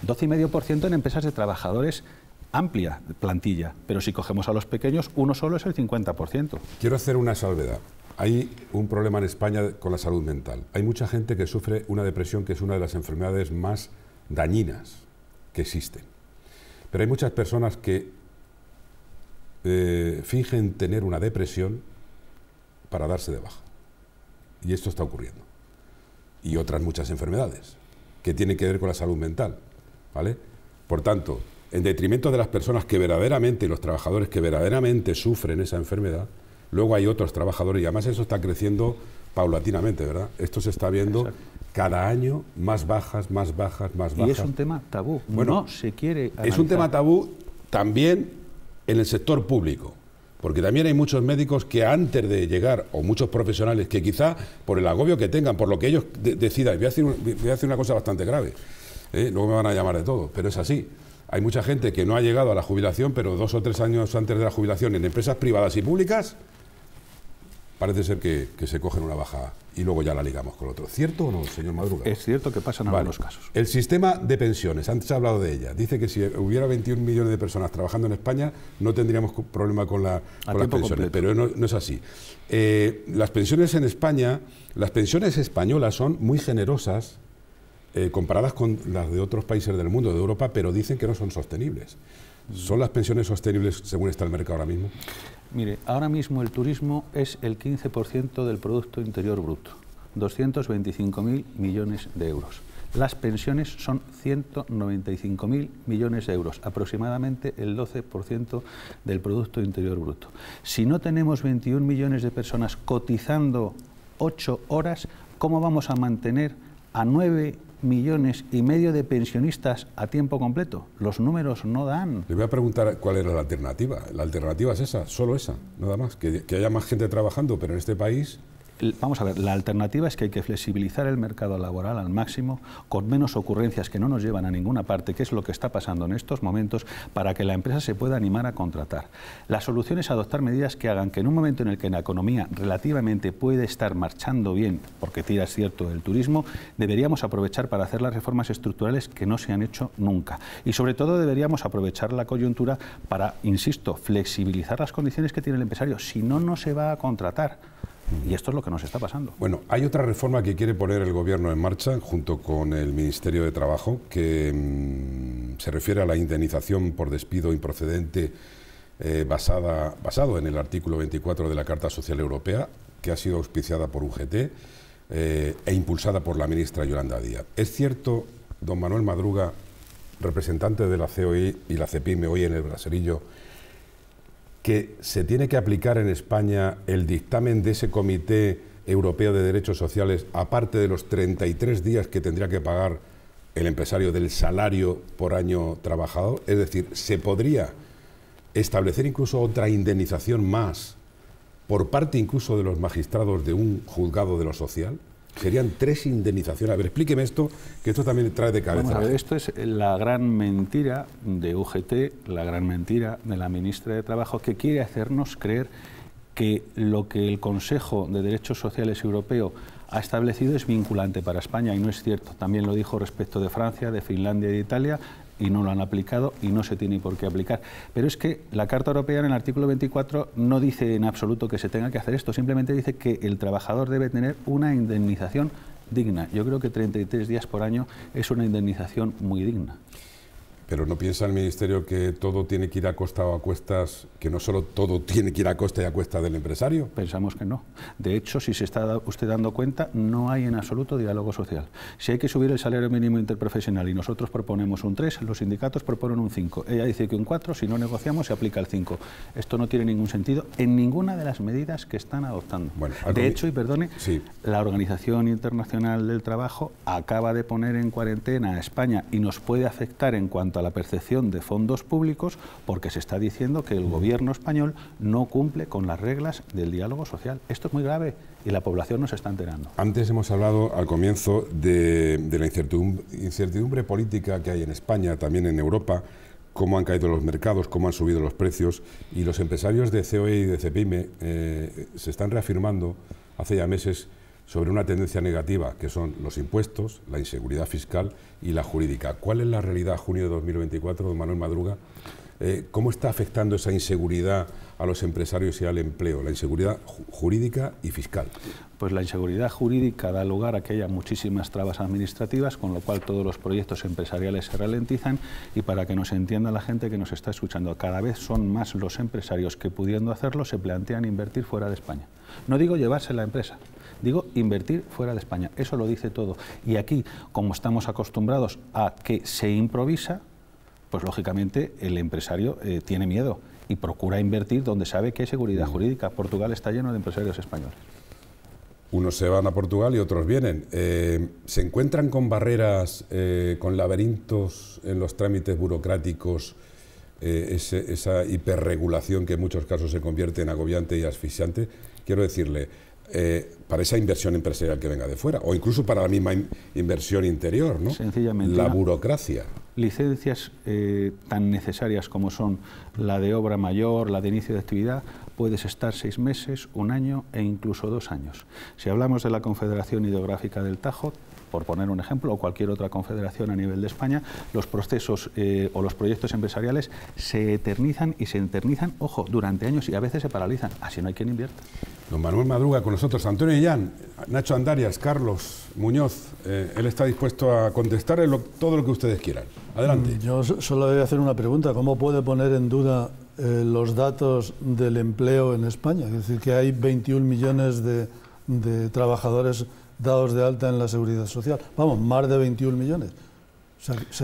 [SPEAKER 5] 12,5% en empresas de trabajadores amplia plantilla, pero si cogemos a los pequeños, uno solo es el 50%. Quiero hacer una salvedad.
[SPEAKER 1] Hay un problema en España con la salud mental. Hay mucha gente que sufre una depresión que es una de las enfermedades más dañinas que existen. Pero hay muchas personas que eh, fingen tener una depresión para darse de baja. Y esto está ocurriendo. Y otras muchas enfermedades que tienen que ver con la salud mental. ¿vale? Por tanto, en detrimento de las personas que verdaderamente, los trabajadores que verdaderamente sufren esa enfermedad, luego hay otros trabajadores, y además eso está creciendo paulatinamente, ¿verdad? Esto se está viendo cada año más bajas, más bajas, más bajas. Y es un tema tabú, bueno, no se quiere. Es un tema tabú también en el sector público. Porque también hay muchos médicos que antes de llegar, o muchos profesionales que quizá por el agobio que tengan, por lo que ellos decidan, voy a, hacer una cosa bastante grave, ¿eh? luego me van a llamar de todo, pero es así. Hay mucha gente que no ha llegado a la jubilación, pero dos o tres años antes de la jubilación en empresas privadas y públicas parece ser que, se cogen una baja y luego ya la ligamos con otro. ¿Cierto o no, señor Madruga? Es cierto que pasa en algunos casos. El sistema de pensiones, antes ha hablado de ella, dice que si hubiera 21 millones de personas trabajando en España no tendríamos problema con, la, las pensiones, pero no, es así. Eh, las pensiones en España, las pensiones españolas son muy generosas eh, comparadas con las de otros países del mundo, de Europa, pero dicen que no son sostenibles. ¿Son las pensiones sostenibles
[SPEAKER 5] según está el mercado ahora mismo? Mire, ahora mismo el turismo es el 15% del Producto Interior Bruto, 225.000 millones de euros. Las pensiones son 195.000 millones de euros, aproximadamente el 12% del Producto Interior Bruto. Si no tenemos 21 millones de personas cotizando 8 horas, ¿cómo vamos a mantener a 9 millones y medio de pensionistas a tiempo completo. Los números no dan. Le voy
[SPEAKER 1] a preguntar cuál era la alternativa. La alternativa es esa, solo esa, nada más. Que, que haya más gente trabajando, pero en este
[SPEAKER 5] país vamos a ver, la alternativa es que hay que flexibilizar el mercado laboral al máximo, con menos ocurrencias que no nos llevan a ninguna parte, que es lo que está pasando en estos momentos, para que la empresa se pueda animar a contratar. La solución es adoptar medidas que hagan que en un momento en el que la economía relativamente puede estar marchando bien, porque tira es cierto el turismo, deberíamos aprovechar para hacer las reformas estructurales que no se han hecho nunca. Y sobre todo deberíamos aprovechar la coyuntura para, insisto, flexibilizar las condiciones que tiene el empresario, si no, no se va a contratar. Y esto es lo que nos está pasando.
[SPEAKER 1] Bueno, hay otra reforma que quiere poner el Gobierno en marcha junto con el Ministerio de Trabajo que mm, se refiere a la indemnización por despido improcedente eh, basada, basado en el artículo 24 de la Carta Social Europea, que ha sido auspiciada por UGT eh, e impulsada por la ministra Yolanda Díaz. ¿Es cierto, don Manuel Madruga, representante de la COI y la me hoy en el Braserillo, que se tiene que aplicar en España el dictamen de ese Comité Europeo de Derechos Sociales, aparte de los 33 días que tendría que pagar el empresario del salario por año trabajado? Es decir, ¿se podría establecer incluso otra indemnización más por parte incluso de los magistrados de un juzgado de lo social? serían tres indemnizaciones. A ver, explíqueme esto, que esto también trae de
[SPEAKER 5] cabeza. esto es la gran mentira de UGT, la gran mentira de la ministra de Trabajo, que quiere hacernos creer que lo que el Consejo de Derechos Sociales Europeo ha establecido es vinculante para España y no es cierto. También lo dijo respecto de Francia, de Finlandia y de Italia y no lo han aplicado y no se tiene por qué aplicar. Pero es que la Carta Europea en el artículo 24 no dice en absoluto que se tenga que hacer esto, simplemente dice que el trabajador debe tener una indemnización digna. Yo creo que 33 días por año es una indemnización muy digna. Pero no piensa el Ministerio que todo tiene que ir a costa o a cuestas, que no solo todo tiene que ir a costa y a cuesta del empresario. Pensamos que no. De hecho, si se está usted dando cuenta, no hay en absoluto diálogo social. Si hay que subir el salario mínimo interprofesional y nosotros proponemos un 3, los sindicatos proponen un 5. Ella dice que un 4, si no negociamos se aplica el 5. Esto no tiene ningún sentido en ninguna de las medidas que están adoptando. Bueno, de hecho, y perdone, la Organización Internacional del Trabajo acaba de poner en cuarentena a España y nos puede afectar en cuanto a la percepción de fondos públicos porque se está diciendo que el gobierno español no cumple con las reglas del diálogo social. Esto es muy grave y la población no se está enterando.
[SPEAKER 1] Antes hemos hablado al comienzo de, la incertidumbre, política que hay en España, también en Europa cómo han caído los mercados, cómo han subido los precios y los empresarios de COE y de CEPIME eh, se están reafirmando hace ya meses sobre una tendencia negativa que son los impuestos, la inseguridad fiscal y la jurídica. ¿Cuál es la realidad junio de 2024, don Manuel Madruga? Eh, ¿Cómo está afectando esa inseguridad a los empresarios y al empleo? La inseguridad jurídica y fiscal.
[SPEAKER 5] Pues la inseguridad jurídica da lugar a que haya muchísimas trabas administrativas, con lo cual todos los proyectos empresariales se ralentizan y para que nos entienda la gente que nos está escuchando, cada vez son más los empresarios que pudiendo hacerlo se plantean invertir fuera de España. No digo llevarse la empresa, Digo, invertir fuera de España. Eso lo dice todo. Y aquí, como estamos acostumbrados a que se improvisa, pues lógicamente el empresario eh, tiene miedo y procura invertir donde sabe que hay seguridad mm. jurídica. Portugal está lleno de empresarios españoles.
[SPEAKER 1] Unos se van a Portugal y otros vienen. Eh, ¿Se encuentran con barreras, eh, con laberintos en los trámites burocráticos, ese, esa hiperregulación que en muchos casos se convierte en agobiante y asfixiante? Quiero decirle, eh, para esa inversión empresarial que venga de fuera, o incluso para la misma inversión interior, ¿no?
[SPEAKER 5] Sencillamente. La
[SPEAKER 1] burocracia.
[SPEAKER 5] Licencias eh, tan necesarias como son la de obra mayor, la de inicio de actividad, puedes estar seis meses, un año e incluso dos años. Si hablamos de la Confederación Hidrográfica del Tajo, por poner un ejemplo, o cualquier otra confederación a nivel de España, los procesos eh, o los proyectos empresariales se eternizan y se eternizan, ojo, durante años y a veces se paralizan. Así no hay quien invierta. Don Manuel Madruga con nosotros,
[SPEAKER 1] Antonio Illán, Nacho Andarias, Carlos Muñoz, eh, él está dispuesto a contestar
[SPEAKER 3] todo lo que ustedes quieran. Adelante. Mm, yo solo voy a hacer una pregunta. ¿Cómo puede poner en duda eh, los datos del empleo en España? Es decir, que hay 21 millones de trabajadores dados de alta en la seguridad social. Vamos, más de 21 millones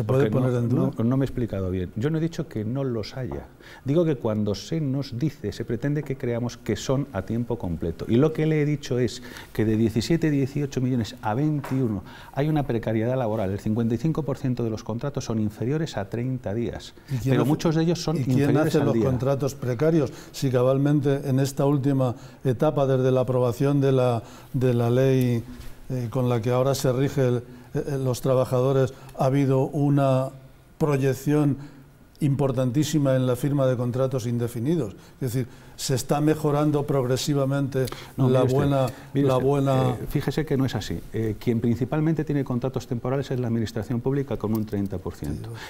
[SPEAKER 3] puede poner no,
[SPEAKER 5] me he explicado bien. Yo no he dicho que no los haya. Digo que cuando se nos dice, se pretende que creamos que son a tiempo completo. Y lo que le he dicho es que de 17, 18 millones a 21 hay una precariedad laboral. El
[SPEAKER 3] 55% de los contratos son inferiores a 30 días. Pero muchos de ellos son ¿y quién hace los contratos precarios? Si cabalmente en esta última etapa, desde la aprobación de la, de la ley eh, con la que ahora se rige el eh, los trabajadores ha habido una proyección importantísima en la firma de contratos indefinidos. Es decir, se está mejorando progresivamente la, buena, la eh, buena... fíjese que no es así. Eh, quien principalmente tiene contratos temporales es la Administración
[SPEAKER 5] Pública con un 30%.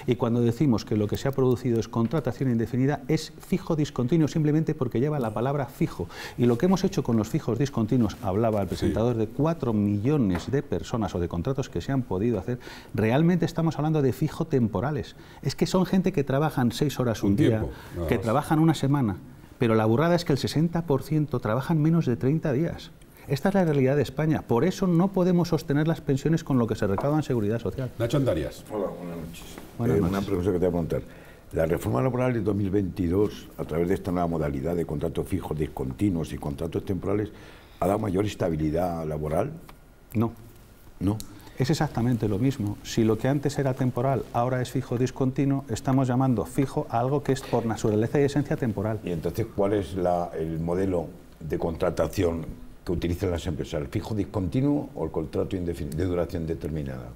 [SPEAKER 5] Y cuando decimos que lo que se ha producido es contratación indefinida, es fijo discontinuo, simplemente porque lleva la palabra fijo. Y lo que hemos hecho con los fijos discontinuos, hablaba el presentador de cuatro millones de personas o de contratos que se han podido hacer, realmente estamos hablando de fijo temporales. Es que son gente que trabajan seis horas un, día, que trabajan una semana pero la burrada es que el 60% trabajan menos de 30 días. Esta es la realidad de España. Por eso no podemos sostener las pensiones con lo que se recauda en seguridad social. Nacho
[SPEAKER 1] Andarias. Hola, buenas noches. Eh, una pregunta que te voy a preguntar. La reforma laboral de 2022, a través de esta nueva modalidad de contratos fijos, discontinuos y contratos temporales, ¿ha dado mayor
[SPEAKER 5] estabilidad laboral? No. ¿No? es exactamente lo mismo. Si lo que antes era temporal ahora es fijo discontinuo, estamos llamando fijo a algo que es por naturaleza y esencia temporal. Y
[SPEAKER 1] entonces, ¿cuál es el modelo de contratación que utilizan las empresas? ¿El fijo discontinuo o el contrato de duración determinada?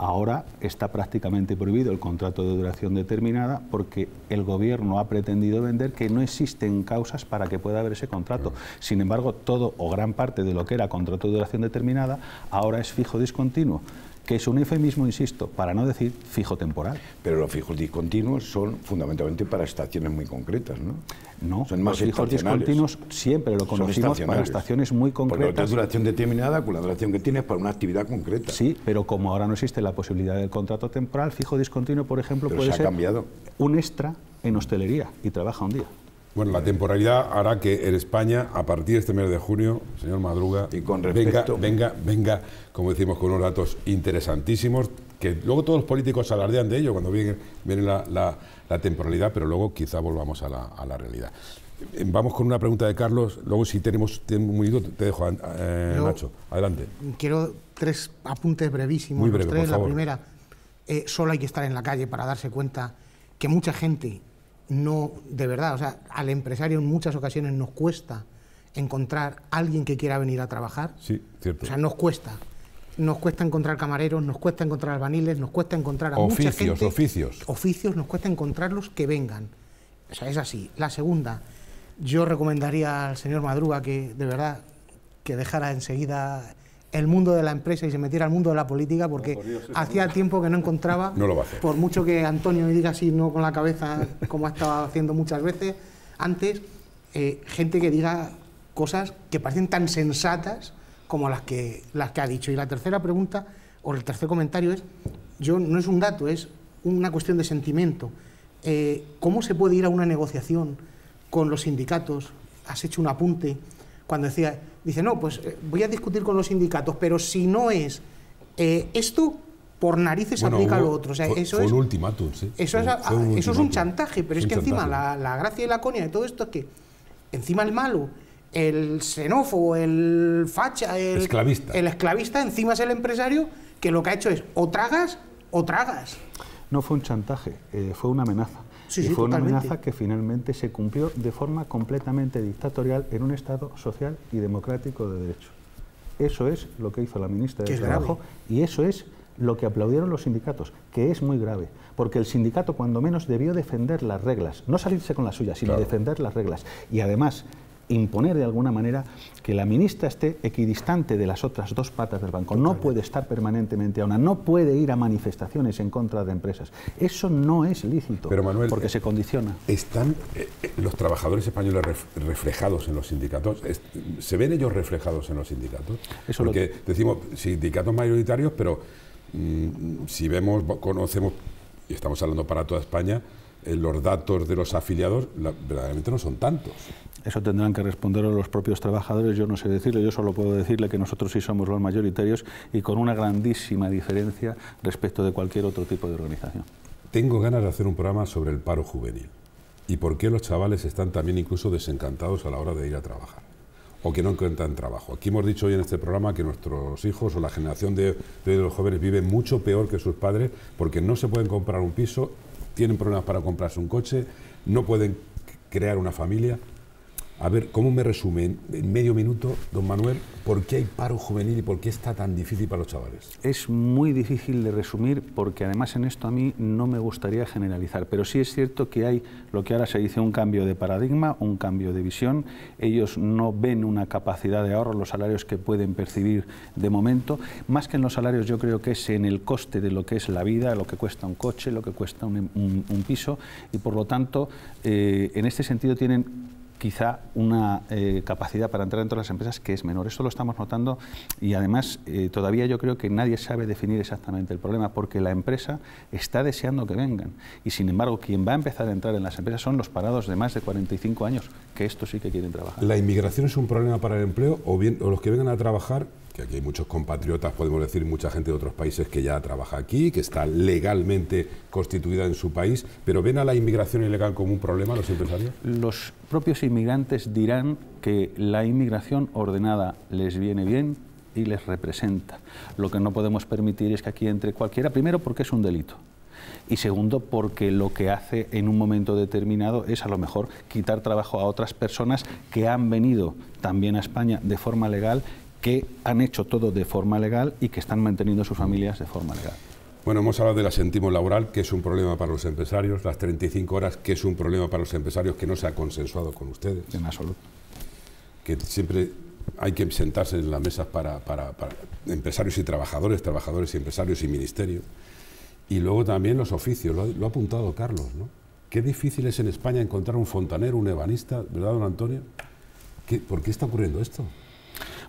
[SPEAKER 5] Ahora está prácticamente prohibido el contrato de duración determinada porque el gobierno ha pretendido vender que no existen causas para que pueda haber ese contrato. Sin embargo, todo o gran parte de lo que era contrato de duración determinada ahora es fijo discontinuo que es un eufemismo, insisto, para no decir fijo temporal. Pero los fijos discontinuos son fundamentalmente para estaciones muy concretas, ¿no? No, son más los fijos discontinuos siempre lo conocimos para estaciones muy concretas. duración determinada con la duración que tienes para una actividad concreta. Sí, pero como ahora no existe la posibilidad del contrato temporal, fijo discontinuo, por ejemplo, puede ser cambiado. un extra en hostelería y
[SPEAKER 1] trabaja un día. Bueno, la temporalidad hará que en España, a partir de este mes de junio, señor Madruga, venga, venga, venga, como decimos, con unos datos interesantísimos, que luego todos los políticos alardean de ello cuando viene, la, temporalidad, pero luego quizá volvamos a la, realidad. Eh, vamos con una pregunta de Carlos, luego si tenemos un minuto, te dejo, eh, Nacho, adelante.
[SPEAKER 2] Quiero tres apuntes brevísimos. tres. La primera, eh, solo hay que estar en la calle para darse cuenta que mucha gente no, de verdad, o sea, al empresario en muchas ocasiones nos cuesta encontrar alguien que quiera venir a trabajar.
[SPEAKER 1] Sí, cierto. O sea, nos
[SPEAKER 2] cuesta nos cuesta encontrar camareros, nos cuesta encontrar albaniles, nos cuesta encontrar a oficios, mucha gente, Oficios, oficios. nos cuesta encontrarlos que vengan. O sea, es así. La segunda, yo recomendaría al señor Madruga que, de verdad, que dejara enseguida el mundo de la empresa y se metiera al mundo de la política porque hacía tiempo que no encontraba, por mucho que Antonio me diga así, no con la cabeza, como ha estado haciendo muchas veces antes, eh, gente que diga cosas que parecen tan sensatas como las que, las que ha dicho. Y la tercera pregunta, o el tercer comentario es, yo no es un dato, es una cuestión de sentimiento. Eh, ¿Cómo se puede ir a una negociación con los sindicatos? Has hecho un apunte cuando decía, dice, no, pues eh, voy a discutir con los sindicatos, pero si no es eh, esto, por narices aplica lo otro. eso es, un
[SPEAKER 1] ultimátum, sí. Eso, es, un chantaje, pero es que encima la,
[SPEAKER 2] gracia y la conia de todo esto es que encima el malo el xenófobo, el facha, el esclavista. el esclavista, encima es el empresario, que lo que ha hecho es o tragas o tragas.
[SPEAKER 5] No fue un chantaje, eh, fue una amenaza. y fue una amenaza que finalmente se cumplió de forma completamente dictatorial en un Estado social y democrático de derecho. Eso es lo que hizo la ministra de Trabajo y eso es lo que aplaudieron los sindicatos, que es muy grave, porque el sindicato cuando menos debió defender las reglas, no salirse con las suyas, sino defender las reglas. Y además, imponer de alguna manera que la ministra esté equidistante de las otras dos patas del banco. No puede estar permanentemente a una, no puede ir a manifestaciones en contra de empresas. Eso no es lícito, Pero Manuel, porque se condiciona. ¿Están eh,
[SPEAKER 1] eh, los trabajadores españoles reflejados en los sindicatos? ¿Se ven ellos reflejados en los sindicatos? porque decimos sindicatos mayoritarios, pero mm, si vemos, conocemos, y estamos hablando para toda España, eh, los datos de los afiliados
[SPEAKER 5] verdaderamente no son tantos. Eso tendrán que responder los propios trabajadores, yo no sé decirle, yo solo puedo decirle que nosotros sí somos los mayoritarios y con una grandísima diferencia respecto de cualquier otro tipo de organización. Tengo ganas de hacer un programa sobre el paro juvenil y por qué los
[SPEAKER 1] chavales están también incluso desencantados a la hora de ir a trabajar o que no encuentran trabajo. Aquí hemos dicho hoy en este programa que nuestros hijos o la generación de, de los jóvenes vive mucho peor que sus padres porque no se pueden comprar un piso, tienen problemas para comprarse un coche, no pueden crear una familia. A ver, ¿cómo me resume en medio minuto, don Manuel,
[SPEAKER 5] por qué hay paro juvenil y por qué está tan difícil para los chavales? Es muy difícil de resumir porque además en esto a mí no me gustaría generalizar, pero sí es cierto que hay lo que ahora se dice un cambio de paradigma, un cambio de visión. Ellos no ven una capacidad de ahorro, los salarios que pueden percibir de momento. Más que en los salarios yo creo que es en el coste de lo que es la vida, lo que cuesta un coche, lo que cuesta un, piso y por lo tanto eh, en este sentido tienen quizá una eh, capacidad para entrar dentro de las empresas que es menor. Esto lo estamos notando y además eh, todavía yo creo que nadie sabe definir exactamente el problema porque la empresa está deseando que vengan y sin embargo quien va a empezar a entrar en las empresas son los parados de más de 45 años que esto sí que quieren trabajar.
[SPEAKER 1] ¿La inmigración es un problema para el empleo o bien o los que vengan a trabajar aquí hay muchos compatriotas, podemos decir, mucha gente de otros países que ya trabaja aquí, que está legalmente constituida en su país, pero ¿ven a la inmigración ilegal como un problema los empresarios?
[SPEAKER 5] Los propios inmigrantes dirán que la inmigración ordenada les viene bien y les representa. Lo que no podemos permitir es que aquí entre cualquiera, primero porque es un delito, y segundo porque lo que hace en un momento determinado es a lo mejor quitar trabajo a otras personas que han venido también a España de forma legal que han hecho todo de forma legal y que están manteniendo sus familias de forma legal.
[SPEAKER 1] Bueno, hemos hablado del asentismo laboral, que es un problema para los empresarios, las 35 horas, que es un problema para los empresarios que no se ha consensuado con ustedes. En absoluto. Que siempre hay que sentarse en las mesas para, empresarios y trabajadores, trabajadores y empresarios y ministerio. Y luego también los oficios, lo ha, apuntado Carlos, ¿no? Qué difícil es en España encontrar un fontanero, un ebanista, ¿verdad, don Antonio? ¿Por qué está ocurriendo esto?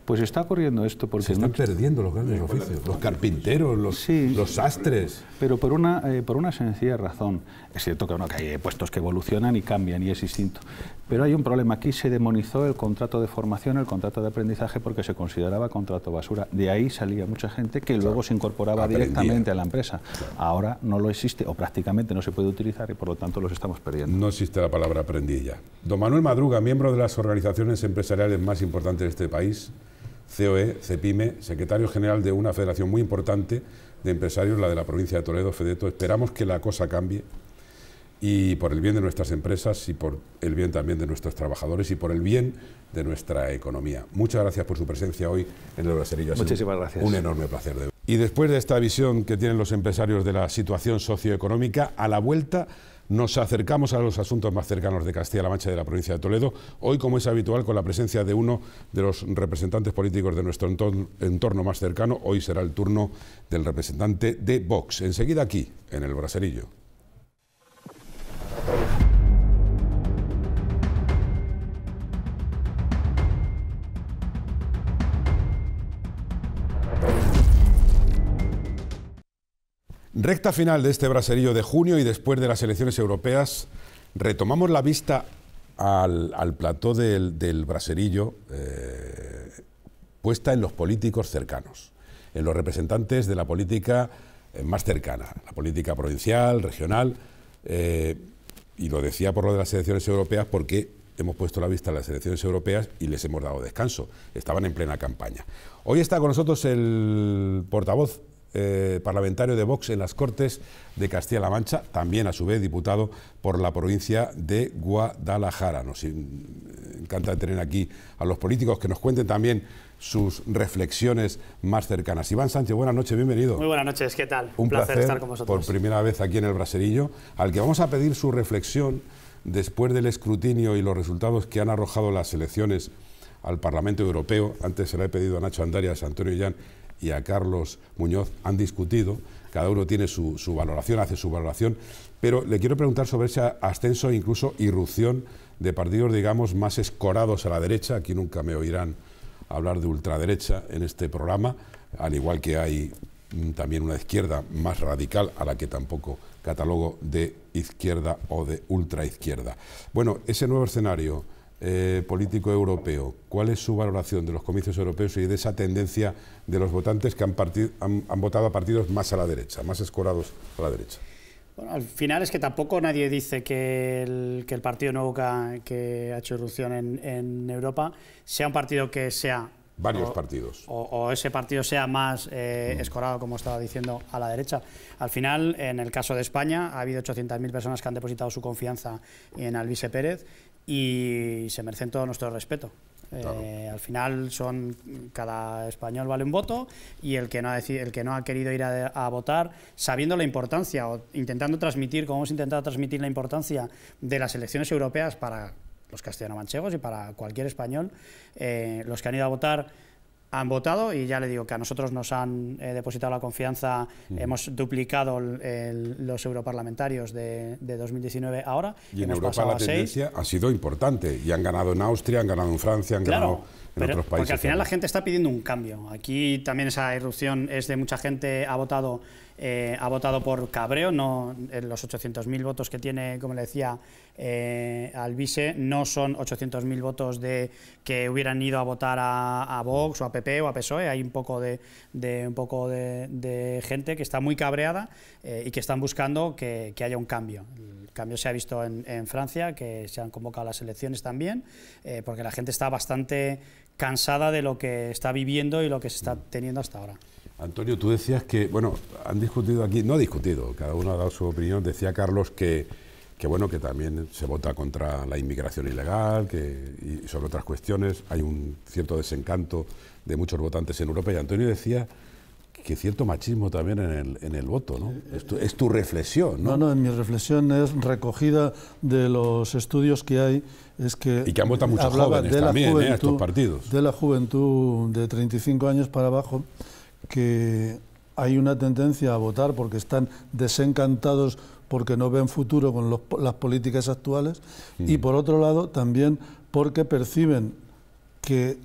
[SPEAKER 1] Pues está
[SPEAKER 5] corriendo esto porque... Se están perdiendo los grandes oficios, los carpinteros, los, sastres. Pero por una, eh, por una sencilla razón. Es cierto que, hay puestos que evolucionan y cambian y es distinto. Pero hay un problema. Aquí se demonizó el contrato de formación, el contrato de aprendizaje, porque se consideraba contrato basura. De ahí salía mucha gente que luego se incorporaba directamente a la empresa. Ahora no lo existe o prácticamente no se puede utilizar y por lo tanto los estamos perdiendo.
[SPEAKER 1] No existe la palabra aprendilla. Don Manuel Madruga, miembro de las organizaciones empresariales más importantes de este país, COE, CEPIME, secretario general de una federación muy importante de empresarios, la de la provincia de Toledo, FEDETO. Esperamos que la cosa cambie y por el bien de nuestras empresas y por el bien también de nuestros trabajadores y por el bien de nuestra economía. Muchas gracias por su presencia hoy en el Braserillo. Muchísimas gracias. Un enorme placer. De... Y después de esta visión que tienen los empresarios de la situación socioeconómica, a la vuelta nos acercamos a los asuntos más cercanos de Castilla-La Mancha y de la provincia de Toledo, hoy como es habitual con la presencia de uno de los representantes políticos de nuestro entorno, entorno más cercano, hoy será el turno del representante de Vox, enseguida aquí, en el Braserillo. Recta final de este braserillo de junio y después de las elecciones europeas, retomamos la vista al, al plató del, braserillo eh, puesta en los políticos cercanos, en los representantes de la política eh, más cercana, la política provincial, regional. Eh, y lo decía por lo de las elecciones europeas porque hemos puesto la vista a las elecciones europeas y les hemos dado descanso. Estaban en plena campaña. Hoy está con nosotros el portavoz eh, parlamentario de Vox en las Cortes de Castilla-La Mancha, también a su vez diputado por la provincia de Guadalajara. Nos encanta tener aquí a los políticos que nos cuenten también sus reflexiones más cercanas. Iván Sánchez, buenas noches, bienvenido. Muy
[SPEAKER 6] buenas noches, ¿qué tal? Un, placer, estar con vosotros.
[SPEAKER 1] Por primera vez aquí en el Braserillo, al que vamos a pedir su reflexión después del escrutinio y los resultados que han arrojado las elecciones al Parlamento Europeo. Antes se lo he pedido a Nacho Andarias, a Antonio Illán y a Carlos Muñoz han discutido, cada uno tiene su, valoración, hace su valoración, pero le quiero preguntar sobre ese ascenso e incluso irrupción de partidos, digamos, más escorados a la derecha, aquí nunca me oirán hablar de ultraderecha en este programa, al igual que hay mm, también una izquierda más radical a la que tampoco catalogo de izquierda o de ultraizquierda. Bueno, ese nuevo escenario eh, político europeo, ¿cuál es su valoración de los comicios europeos y de esa tendencia de los votantes que han, votado a partidos más a la derecha, más escorados a la derecha?
[SPEAKER 6] Bueno, al final es que tampoco nadie dice que el, que el partido nuevo que, ha hecho irrupción en, Europa sea un partido que sea... Varios partidos. O, ese partido sea más eh, mm. escorado, como estaba diciendo, a la derecha. Al final, en el caso de España, ha habido 800.000 personas que han depositado su confianza en Alvise Pérez y se merecen todo nuestro respeto. Eh, al final son cada español vale un voto y el que no ha, el que no ha querido ir a, votar sabiendo la importancia o intentando transmitir como hemos intentado transmitir la importancia de las elecciones europeas para los castellano manchegos y para cualquier español eh, los que han ido a votar han votado y ya le digo que a nosotros nos han eh, depositado la confianza, hemos duplicado los europarlamentarios de, 2019 ahora. Y en Europa la tendencia
[SPEAKER 1] ha sido importante y han ganado en Austria, han ganado en Francia, han ganado en otros países. Porque al final la
[SPEAKER 6] gente está pidiendo un cambio. Aquí también esa irrupción es de mucha gente ha votado eh, ha votado por cabreo, no, los 800.000 votos que tiene, como le decía, eh, no son 800.000 votos de que hubieran ido a votar a, Vox o a PP o a PSOE, hay un poco de, un poco de, gente que está muy cabreada eh, y que están buscando que, haya un cambio. El cambio se ha visto en Francia, que se han convocado las elecciones también, eh, porque la gente está bastante cansada de lo que está viviendo y lo que se está teniendo hasta ahora.
[SPEAKER 1] Antonio, tú decías que, bueno, han discutido aquí, no ha discutido, cada uno ha dado su opinión, decía Carlos que, que bueno, que también se vota contra la inmigración ilegal, que y sobre otras cuestiones hay un cierto desencanto de muchos votantes en Europa, y Antonio decía que cierto machismo también en el, en el voto, ¿no? Es tu, reflexión, ¿no?
[SPEAKER 3] No, en mi reflexión es recogida de los estudios que hay, es que... Y que han votado muchos jóvenes también, ¿eh? estos partidos. De la juventud de 35 años para abajo, que hay una tendencia a votar porque están desencantados porque no ven futuro con las políticas actuales y por otro lado también porque perciben que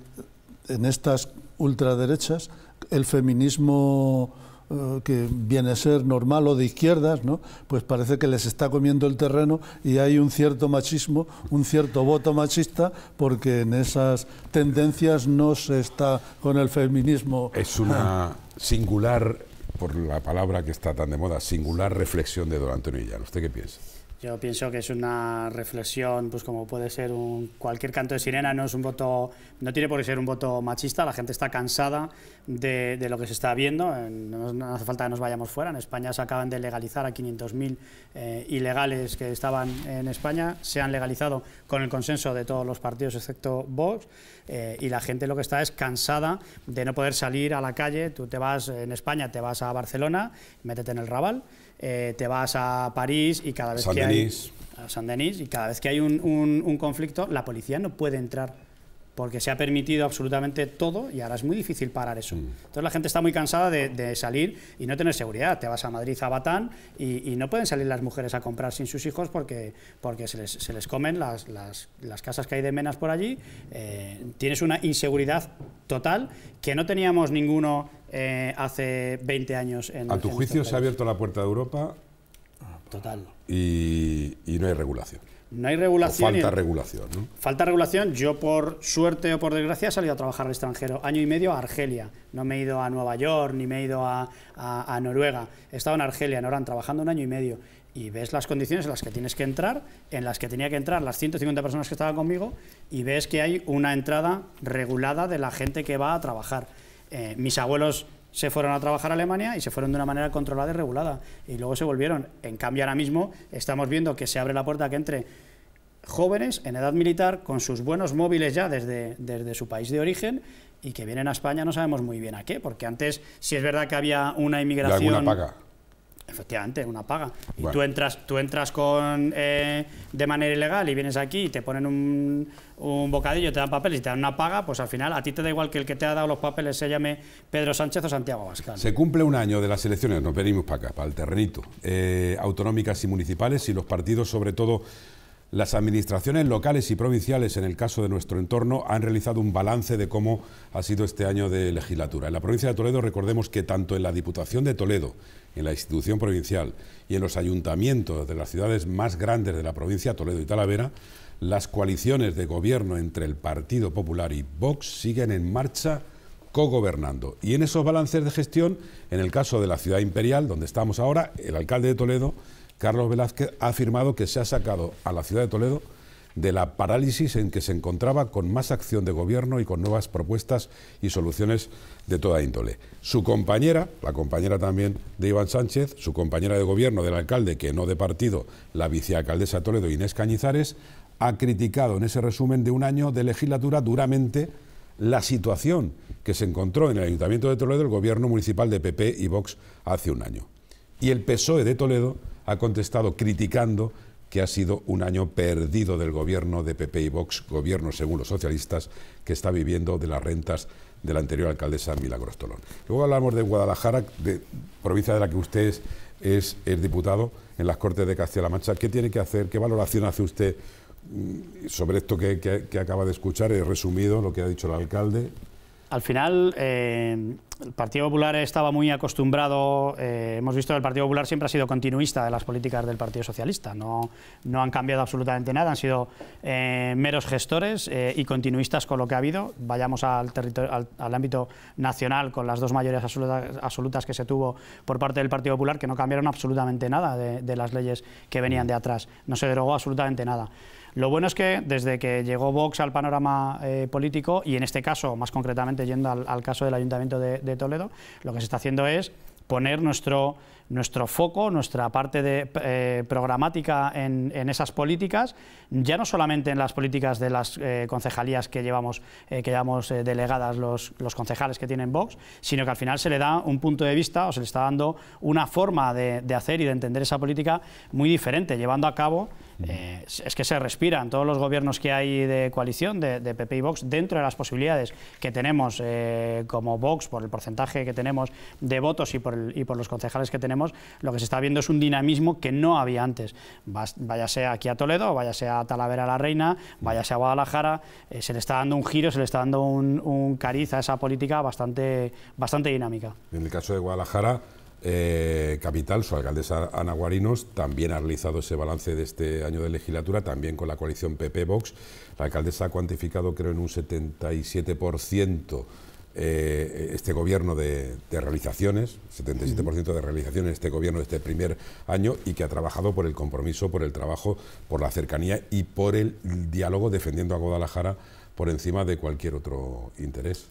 [SPEAKER 3] en estas ultraderechas el feminismo eh, que viene a ser normal o de izquierdas, ¿no? pues parece que les está comiendo el terreno y hay un cierto machismo, un cierto voto machista, porque en esas tendencias no se está con el feminismo.
[SPEAKER 1] Es una singular, por la palabra que está tan de moda, singular reflexión de don Antonio Villano. ¿Usted qué piensa?
[SPEAKER 6] Yo pienso que es una reflexión, pues como puede ser un, cualquier canto de sirena, no es un voto, no tiene por qué ser un voto machista. La gente está cansada de, lo que se está viendo. No, hace falta que nos vayamos fuera. En España se acaban de legalizar a 500.000 eh, ilegales que estaban en España. Se han legalizado con el consenso de todos los partidos excepto Vox. Eh, y la gente lo que está es cansada de no poder salir a la calle. Tú te vas en España, te vas a Barcelona, métete en el Raval. Eh, te vas a París y cada vez que hay... A San Denis, y cada vez que hay un conflicto, la policía no puede entrar porque se ha permitido absolutamente todo y ahora es muy difícil parar eso. Mm. Entonces la gente está muy cansada de, salir y no tener seguridad. Te vas a Madrid, a Batán, y, no pueden salir las mujeres a comprar sin sus hijos porque, porque se, les, se les comen las, casas que hay de menas por allí. Eh, tienes una inseguridad total que no teníamos ninguno eh, hace 20 años. En, a tu juicio se
[SPEAKER 1] ha abierto la puerta de Europa. Total. y no hay regulación.
[SPEAKER 6] No hay regulación. falta
[SPEAKER 1] regulación, ¿no?
[SPEAKER 6] Falta regulación. Yo, por suerte o por desgracia, he salido a trabajar al extranjero. Año y medio a Argelia. No me he ido a Nueva York, ni me he ido a, Noruega. He estado en Argelia, en Orán, trabajando un año y medio. Y ves las condiciones en las que tienes que entrar, en las que tenía que entrar las 150 personas que estaban conmigo, y ves que hay una entrada regulada de la gente que va a trabajar. Eh, mis abuelos se fueron a trabajar a Alemania y se fueron de una manera controlada y regulada. Y luego se volvieron. En cambio, ahora mismo estamos viendo que se abre la puerta que entre jóvenes en edad militar con sus buenos móviles ya desde, desde su país de origen y que vienen a España no sabemos muy bien a qué, porque antes si es verdad que había una inmigración... Efectivamente, una paga. Y tú entras, tú entras con eh, de manera ilegal y vienes aquí y te ponen un, un bocadillo, te dan papeles y te dan una paga, pues al final a ti te da igual que el que te ha dado los papeles se llame Pedro Sánchez o Santiago Abascal.
[SPEAKER 1] Se cumple un año de las elecciones, nos venimos para acá, para el terrenito, eh, autonómicas y municipales y los partidos, sobre todo las administraciones locales y provinciales, en el caso de nuestro entorno, han realizado un balance de cómo ha sido este año de legislatura. En la provincia de Toledo recordemos que tanto en la Diputación de Toledo, en la institución provincial y en los ayuntamientos de las ciudades más grandes de la provincia, Toledo y Talavera, las coaliciones de gobierno entre el Partido Popular y Vox siguen en marcha cogobernando. Y en esos balances de gestión, en el caso de la ciudad imperial, donde estamos ahora, el alcalde de Toledo, Carlos Velázquez, ha afirmado que se ha sacado a la ciudad de Toledo de la parálisis en que se encontraba con más acción de gobierno y con nuevas propuestas y soluciones de toda índole. Su compañera, la compañera también de Iván Sánchez, su compañera de gobierno del alcalde, que no de partido, la vicealcaldesa Toledo Inés Cañizares, ha criticado en ese resumen de un año de legislatura duramente la situación que se encontró en el Ayuntamiento de Toledo el gobierno municipal de PP y Vox hace un año. Y el PSOE de Toledo ha contestado criticando que ha sido un año perdido del gobierno de PP y Vox, gobierno según los socialistas, que está viviendo de las rentas de la anterior alcaldesa Milagros Tolón. Luego hablamos de Guadalajara, de provincia de la que usted es, diputado en las Cortes de Castilla-La Mancha. ¿Qué tiene que hacer? ¿Qué valoración hace usted mm, sobre esto que, que acaba de escuchar? He resumido lo que ha dicho el alcalde,
[SPEAKER 6] al final eh, el Partido Popular estaba muy acostumbrado, eh, hemos visto que el Partido Popular siempre ha sido continuista de las políticas del Partido Socialista, no, han cambiado absolutamente nada, han sido eh, meros gestores y continuistas con lo que ha habido, vayamos al, al, ámbito nacional con las dos mayorías absolutas, que se tuvo por parte del Partido Popular, que no cambiaron absolutamente nada de las leyes que venían de atrás, no se derogó absolutamente nada. Lo bueno es que desde que llegó Vox al panorama eh, político, y en este caso, más concretamente yendo al, caso del Ayuntamiento de, Toledo, lo que se está haciendo es poner nuestro, nuestro foco, nuestra parte de, eh, programática en, esas políticas, ya no solamente en las políticas de las eh, concejalías que llevamos, que llevamos delegadas los, concejales que tienen Vox, sino que al final se le da un punto de vista o se le está dando una forma de hacer y de entender esa política muy diferente, llevando a cabo eh, es que se respiran todos los gobiernos que hay de coalición de, PP y Vox dentro de las posibilidades que tenemos eh, como Vox por el porcentaje que tenemos de votos y por, y por, los concejales que tenemos, lo que se está viendo es un dinamismo que no había antes. Váyase aquí a Toledo, váyase a Talavera la Reina, váyase a Guadalajara, eh, se le está dando un giro, se le está dando un, un cariz a esa política bastante, bastante dinámica.
[SPEAKER 1] En el caso de Guadalajara, eh, capital, su alcaldesa Ana Guarinos, también ha realizado ese balance de este año de legislatura, también con la coalición PP-Vox. La alcaldesa ha cuantificado, creo, en un 77% eh, este gobierno de, realizaciones, 77% de realizaciones este gobierno de este primer año y que ha trabajado por el compromiso, por el trabajo, por la cercanía y por el diálogo defendiendo a Guadalajara por encima de cualquier otro interés.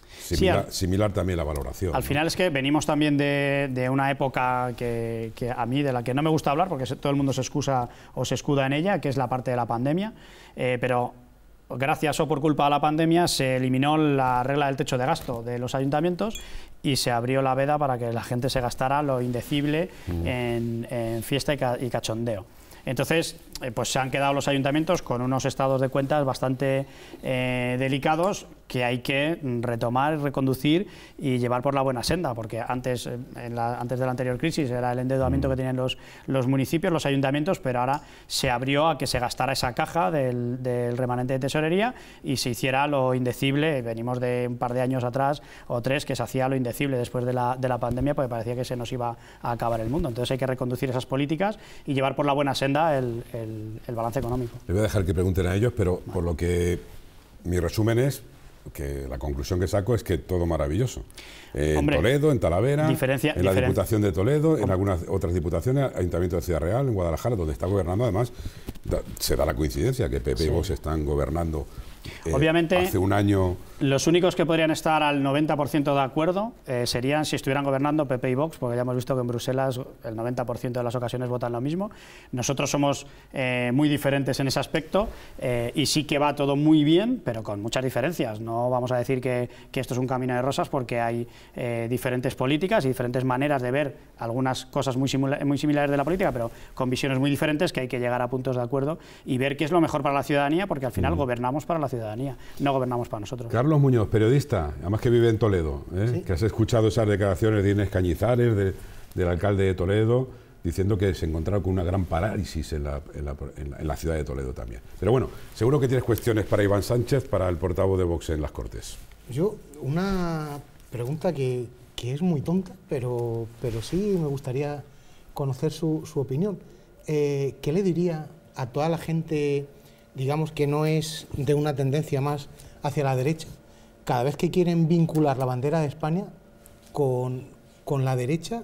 [SPEAKER 1] Similar, también la valoración. Al final
[SPEAKER 6] es que venimos también de, una época que, a mí, de la que no me gusta hablar, porque todo el mundo se excusa o se escuda en ella, que es la parte de la pandemia, eh, pero gracias o por culpa de la pandemia, se eliminó la regla del techo de gasto de los ayuntamientos y se abrió la veda para que la gente se gastara lo indecible mm. en, fiesta y cachondeo. Entonces, eh, pues se han quedado los ayuntamientos con unos estados de cuentas bastante eh, delicados que hay que retomar, reconducir y llevar por la buena senda, porque antes, eh, antes de la anterior crisis era el endeudamiento mm. que tenían los, los municipios, los ayuntamientos, pero ahora se abrió a que se gastara esa caja del, del remanente de tesorería y se hiciera lo indecible, venimos de un par de años atrás o tres que se hacía lo indecible después de la, de la pandemia porque parecía que se nos iba a acabar el mundo, entonces hay que reconducir esas políticas y llevar por la buena senda el, balance económico.
[SPEAKER 1] Le voy a dejar que pregunten a ellos, pero por lo que mi resumen es que la conclusión que saco es que todo maravilloso. Eh, en Toledo, en Talavera, en la Diputación de Toledo, en algunas otras diputaciones, Ayuntamiento de Ciudad Real, en Guadalajara, donde está gobernando además, se da la coincidencia que Pepe y Vox están
[SPEAKER 6] gobernando eh, Obviamente, hace un año... los únicos que podrían estar al 90% de acuerdo eh, serían si estuvieran gobernando PP y Vox, porque ya hemos visto que en Bruselas el 90% de las ocasiones votan lo mismo. Nosotros somos eh, muy diferentes en ese aspecto y sí que va todo muy bien, pero con muchas diferencias. No vamos a decir que, esto es un camino de rosas porque hay diferentes políticas y diferentes maneras de ver algunas cosas muy, muy similares de la política, pero con visiones muy diferentes que hay que llegar a puntos de acuerdo y ver qué es lo mejor para la ciudadanía, porque al final gobernamos para la ciudadanía no gobernamos para nosotros.
[SPEAKER 1] Carlos Muñoz, periodista, además que vive en Toledo, ¿eh? que has escuchado esas declaraciones de Inés Cañizares, del alcalde de Toledo, diciendo que se encontraba con una gran parálisis en la, ciudad de Toledo también. Pero bueno, seguro que tienes cuestiones para Iván Sánchez, para el portavoz de Vox en las Cortes.
[SPEAKER 2] Yo, una pregunta que, es muy tonta, pero, pero sí me gustaría conocer su, opinión. Eh, ¿Qué le diría a toda la gente digamos que no es de una tendencia más hacia la derecha. Cada vez que quieren vincular la bandera de España con, con la derecha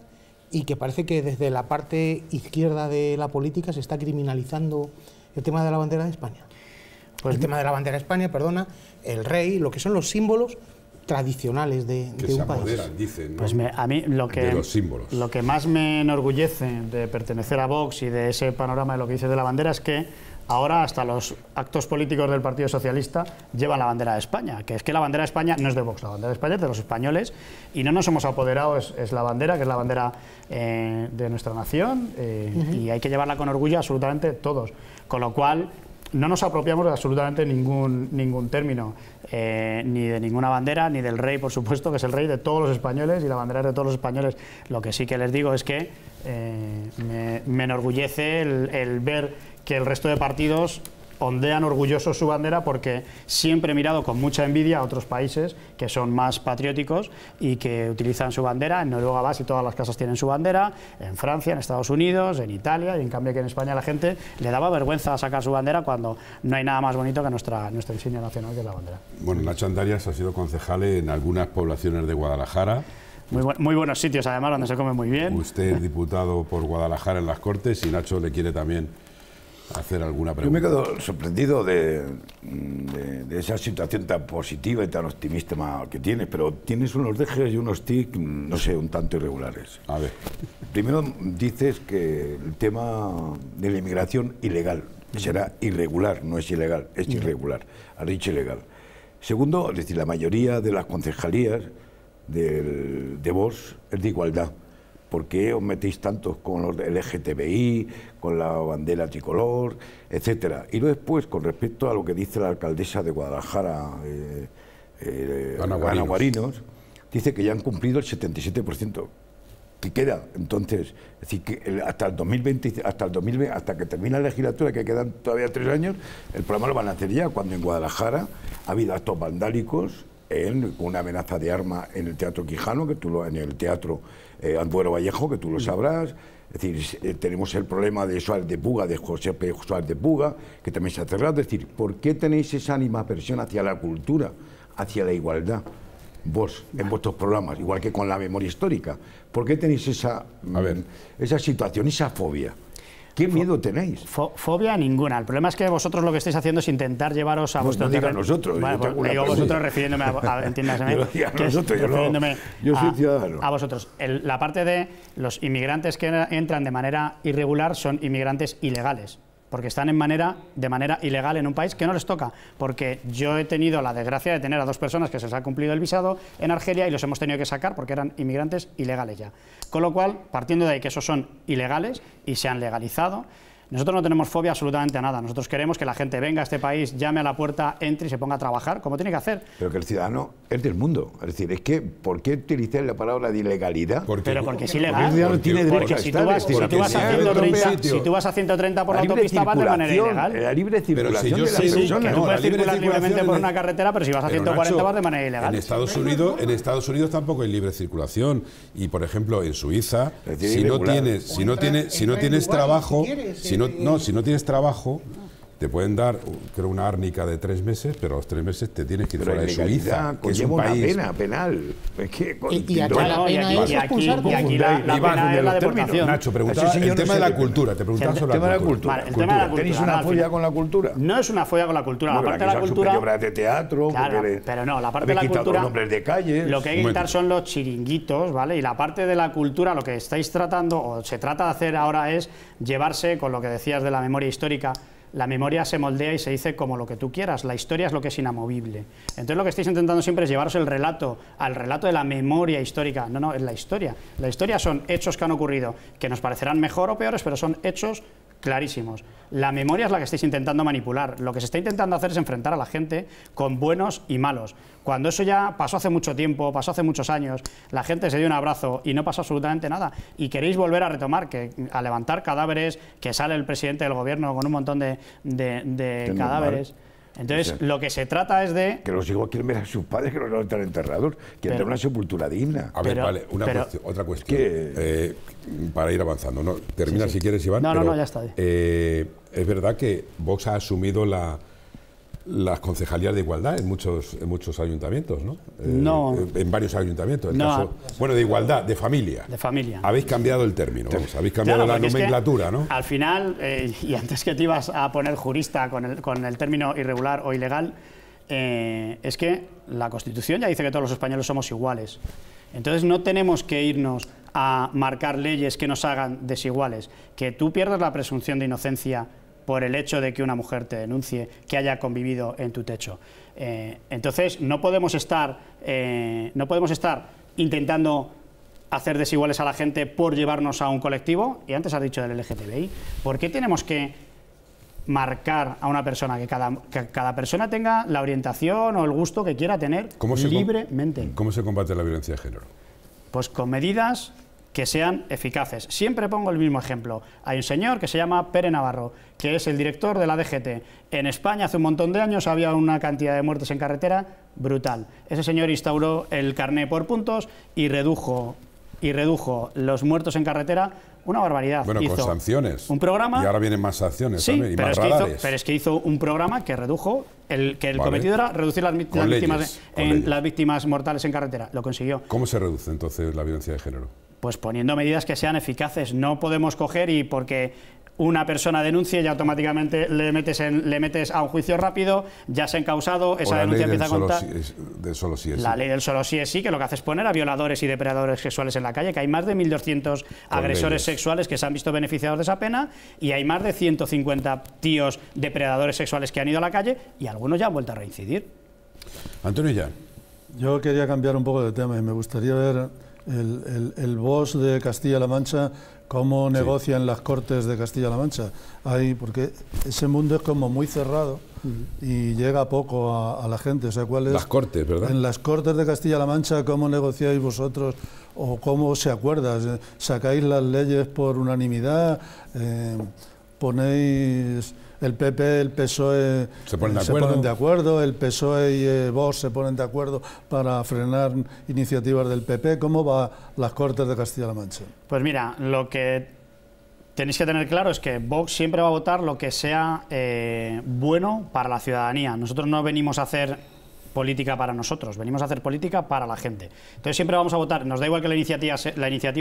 [SPEAKER 2] y que parece que desde la parte izquierda de la política se está criminalizando el tema de la bandera de España. Pues el tema de la bandera de España, perdona, el rey, lo que son los símbolos tradicionales de, un país.
[SPEAKER 6] Dicen, Pues a mí lo que, los símbolos. lo que más me enorgullece de pertenecer a Vox y de ese panorama de lo que dice de la bandera es que ahora hasta los actos políticos del Partido Socialista llevan la bandera de España, que es que la bandera de España no es de Vox, la bandera de España es de los españoles y no nos hemos apoderado, es, la bandera, que es la bandera eh, de nuestra nación eh, y hay que llevarla con orgullo absolutamente todos, con lo cual no nos apropiamos de absolutamente ningún, ningún término, eh, ni de ninguna bandera, ni del rey, por supuesto, que es el rey de todos los españoles y la bandera de todos los españoles. Lo que sí que les digo es que me, enorgullece el ver que el resto de partidos ondean orgullosos su bandera porque siempre he mirado con mucha envidia a otros países que son más patrióticos y que utilizan su bandera. En Noruega vas y todas las casas tienen su bandera, en Francia, en Estados Unidos, en Italia, y en cambio que en España la gente le daba vergüenza sacar su bandera cuando no hay nada más bonito que nuestra, nuestra insignia nacional, que es la bandera.
[SPEAKER 1] Bueno, Nacho Andarias ha sido concejal en algunas poblaciones de Guadalajara. Muy, muy, buenos sitios, además, donde se come muy bien. Usted diputado por Guadalajara en las Cortes y Nacho le quiere también hacer alguna pregunta. Yo me quedo sorprendido de, esa situación tan positiva y tan optimista que tienes, pero tienes unos dejes y unos tics, no sé, un tanto irregulares. A ver. Primero dices que el tema de la inmigración ilegal será irregular, no es ilegal, es irregular, has dicho ilegal. Segundo, es decir, la mayoría de las concejalías de vos es de igualdad ¿Por qué os metéis tantos con los LGTBI, con la bandera tricolor, etcétera? Y luego después, con respecto a lo que dice la alcaldesa de Guadalajara, eh, eh Ana, Guarinos. dice que ya han cumplido el 77%. ¿Qué queda? Entonces, es decir, que hasta el 2020, hasta el 2020, hasta que termine la legislatura, que quedan todavía tres años, el programa lo van a hacer ya, cuando en Guadalajara ha habido actos vandálicos, con una amenaza de arma en el Teatro Quijano, que tú lo, en el Teatro eh, Anduero Vallejo, que tú lo mm. sabrás. Es decir, eh, tenemos el problema de Suárez de Puga, de José P. Suárez de Puga, que también se ha cerrado. Es decir, ¿por qué tenéis esa animaversión hacia la cultura, hacia la igualdad? Vos, en vuestros programas,
[SPEAKER 6] igual que con la memoria histórica. ¿Por qué tenéis esa, mm, esa situación, esa fobia? ¿Qué miedo tenéis? fobia ninguna. El problema es que vosotros lo que estáis haciendo es intentar llevaros a no, vuestro no terreno. nosotros. yo pues vosotros refiriéndome a, a entiéndaseme. yo, nosotros, yo, refiriéndome yo soy ciudadano. A, vosotros. la parte de los inmigrantes que entran de manera irregular son inmigrantes ilegales porque están en manera, de manera ilegal en un país que no les toca, porque yo he tenido la desgracia de tener a dos personas que se les ha cumplido el visado en Argelia y los hemos tenido que sacar porque eran inmigrantes ilegales ya. Con lo cual, partiendo de ahí que esos son ilegales y se han legalizado, nosotros no tenemos fobia absolutamente a nada. Nosotros queremos que la gente venga a este país, llame a la puerta, entre y se ponga a trabajar, como tiene que hacer.
[SPEAKER 1] Pero que el ciudadano es del mundo. Es decir, es que, ¿por qué utilizar la palabra de ilegalidad? Pero porque es ilegal. Porque tiene si, tú vas, si, tú vas a 130, si tú
[SPEAKER 6] vas a 130 por la, autopista, vas de manera ilegal.
[SPEAKER 1] La libre circulación pero si yo de la sí, tú circular libremente por una carretera, pero si vas a 140 Nacho, vas de manera ilegal. En Estados, Unidos, en Estados Unidos tampoco hay libre circulación. Y, por ejemplo, en Suiza, si no, tienes, si si no tienes trabajo no, si no tienes trabajo, te pueden dar, creo, una árnica de tres meses, pero a los tres meses te tienes que ir fuera de Suiza, que es un una país... pena penal. Es que, y, y aquí la pena es expulsar. Y aquí la, pena es la deportación. Nacho, preguntaba el tema de la cultura. Te preguntaba sobre la cultura. El tema de la cultura. ¿Tenéis una folla
[SPEAKER 6] con la cultura? No es una folla con la cultura. La parte de la cultura... obras de teatro... Pero
[SPEAKER 1] no, la parte de la cultura... nombres de calles... Lo que hay que quitar son
[SPEAKER 6] los chiringuitos, ¿vale? Y la parte de la cultura, lo que estáis tratando, o se trata de hacer ahora es llevarse, con lo que decías de la memoria histórica, la memoria se moldea y se dice como lo que tú quieras, la historia es lo que es inamovible. Entonces lo que estáis intentando siempre es llevaros el relato al relato de la memoria histórica, no, no, es la historia. La historia son hechos que han ocurrido, que nos parecerán mejor o peores, pero son hechos clarísimos. La memoria es la que estáis intentando manipular. Lo que se está intentando hacer es enfrentar a la gente con buenos y malos. Cuando eso ya pasó hace mucho tiempo, pasó hace muchos años, la gente se dio un abrazo y no pasó absolutamente nada. Y queréis volver a retomar, que a levantar cadáveres, que sale el presidente del gobierno con un montón de, de, cadáveres. Entonces, lo que se trata es de...
[SPEAKER 1] Que los hijos quieren ver a sus padres que no están enterrados, quieren tener una sepultura digna. A ver, vale, una otra cuestión para ir avanzando. ¿no? Termina si quieres, Iván. No, no, ya está. Eh, es verdad que Vox ha asumido la, las concejalías de igualdad en muchos, muchos ayuntamientos, ¿no? Eh, no. en varios ayuntamientos. bueno, de igualdad, de familia. De familia. Habéis cambiado el término, habéis cambiado la nomenclatura, ¿no?
[SPEAKER 6] Al final, eh, y antes que te ibas a poner jurista con el, con el término irregular o ilegal, es que la Constitución ya dice que todos los españoles somos iguales. Entonces no tenemos que irnos a marcar leyes que nos hagan desiguales, que tú pierdas la presunción de inocencia por el hecho de que una mujer te denuncie, que haya convivido en tu techo. Eh, entonces, no podemos estar, eh, no podemos estar intentando hacer desiguales a la gente por llevarnos a un colectivo, y antes has dicho del LGTBI, ¿por qué tenemos que marcar a una persona, que cada, persona tenga la orientación o el gusto que quiera tener libremente?
[SPEAKER 1] ¿Cómo se combate la violencia de género?
[SPEAKER 6] Pues con medidas que sean eficaces. Siempre pongo el mismo ejemplo. Hay un señor que se llama Pere Navarro, que es el director de la DGT. En España hace un montón de años había una cantidad de muertes en carretera brutal. Ese señor instauró el carné por puntos y redujo y redujo los muertos en carretera una barbaridad. Bueno, con
[SPEAKER 1] sanciones.
[SPEAKER 6] Un programa. Y ahora vienen
[SPEAKER 1] más sanciones sí, y pero, es que hizo, pero
[SPEAKER 6] es que hizo un programa que redujo, el, que el cometido era reducir las, víctimas, en, las víctimas mortales en carretera. Lo consiguió.
[SPEAKER 1] ¿Cómo se reduce entonces la violencia de género?
[SPEAKER 6] Pues poniendo medidas que sean eficaces. No podemos coger y porque una persona denuncie y automáticamente le metes, en, le metes a un juicio rápido, ya se ha encausado, esa denuncia empieza a contar.
[SPEAKER 1] solo sí la ley
[SPEAKER 6] del solo sí es sí, que lo que hace es poner a violadores y depredadores sexuales en la calle, que hay más de 1.200 agresores sexuales que se han visto beneficiados de esa pena y hay más de 150 tíos depredadores sexuales que han ido a la calle y algunos ya han vuelto a reincidir.
[SPEAKER 3] Antonio, ya. Yo quería cambiar un poco de tema y me gustaría ver el, el, el de Castilla-La Mancha, cómo negocia en las cortes de Castilla-La Mancha. Ahí, porque ese mundo es como muy cerrado y llega poco a, la gente. O sea, ¿cuál es? Las Cortes, ¿verdad? En las Cortes de Castilla-La Mancha, ¿cómo negociáis vosotros o cómo se acuerda? ¿Sacáis las leyes por unanimidad? Eh, ¿Ponéis el PP, el PSOE se ponen de, acuerdo. el PSOE y eh, Vox se ponen de acuerdo para frenar iniciativas del PP. ¿Cómo va las Cortes de Castilla-La Mancha?
[SPEAKER 6] Pues mira, lo que tenéis que tener claro es que Vox siempre va a votar lo que sea eh, bueno para la ciudadanía. Nosotros no venimos a hacer política para nosotros, venimos a hacer política para la gente. Entonces siempre vamos a votar, nos da igual que la iniciativa,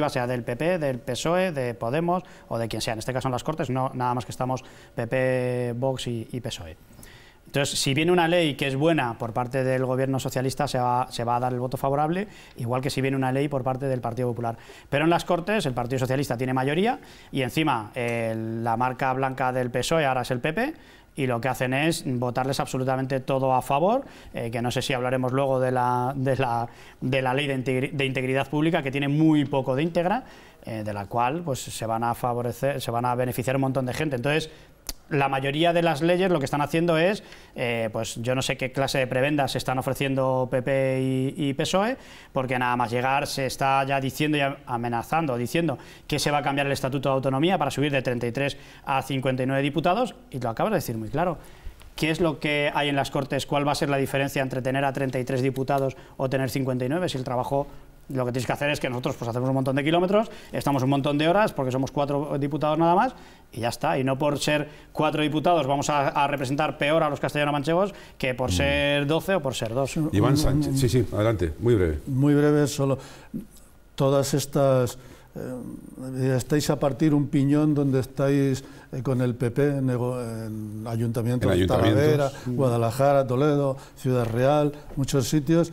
[SPEAKER 6] sea del PP, del PSOE, de Podemos o de quien sea, en este caso en las Cortes, no, nada más que estamos PP, Vox y, PSOE. Entonces, si viene una ley que es buena por parte del gobierno socialista, se va, a dar el voto favorable, igual que si viene una ley por parte del Partido Popular. Pero en las Cortes el Partido Socialista tiene mayoría y encima eh, la marca blanca del PSOE ahora es el PP, y lo que hacen es votarles absolutamente todo a favor, eh, que no sé si hablaremos luego de la, de la, de la ley de, integridad pública, que tiene muy poco de íntegra, eh, de la cual pues, se van a favorecer, se van a beneficiar un montón de gente. Entonces, la mayoría de las leyes lo que están haciendo es, eh, pues yo no sé qué clase de prebendas están ofreciendo PP y, y, PSOE, porque nada más llegar se está ya diciendo y amenazando, diciendo que se va a cambiar el Estatuto de Autonomía para subir de 33 a 59 diputados, y lo acabas de decir muy claro. ¿Qué es lo que hay en las Cortes? ¿Cuál va a ser la diferencia entre tener a 33 diputados o tener 59 si el trabajo lo que tienes que hacer es que nosotros pues hacemos un montón de kilómetros, estamos un montón de horas porque somos cuatro diputados nada más y ya está. Y no por ser cuatro diputados vamos a, representar peor a los castellano-manchegos que por mm. ser
[SPEAKER 3] doce o por ser dos. Iván Sánchez, sí, sí, adelante, muy breve. Muy breve, solo todas estas... Eh, estáis a partir un piñón donde estáis eh, con el PP en, en ayuntamientos, de Talavera, Guadalajara, Toledo, Ciudad Real, muchos sitios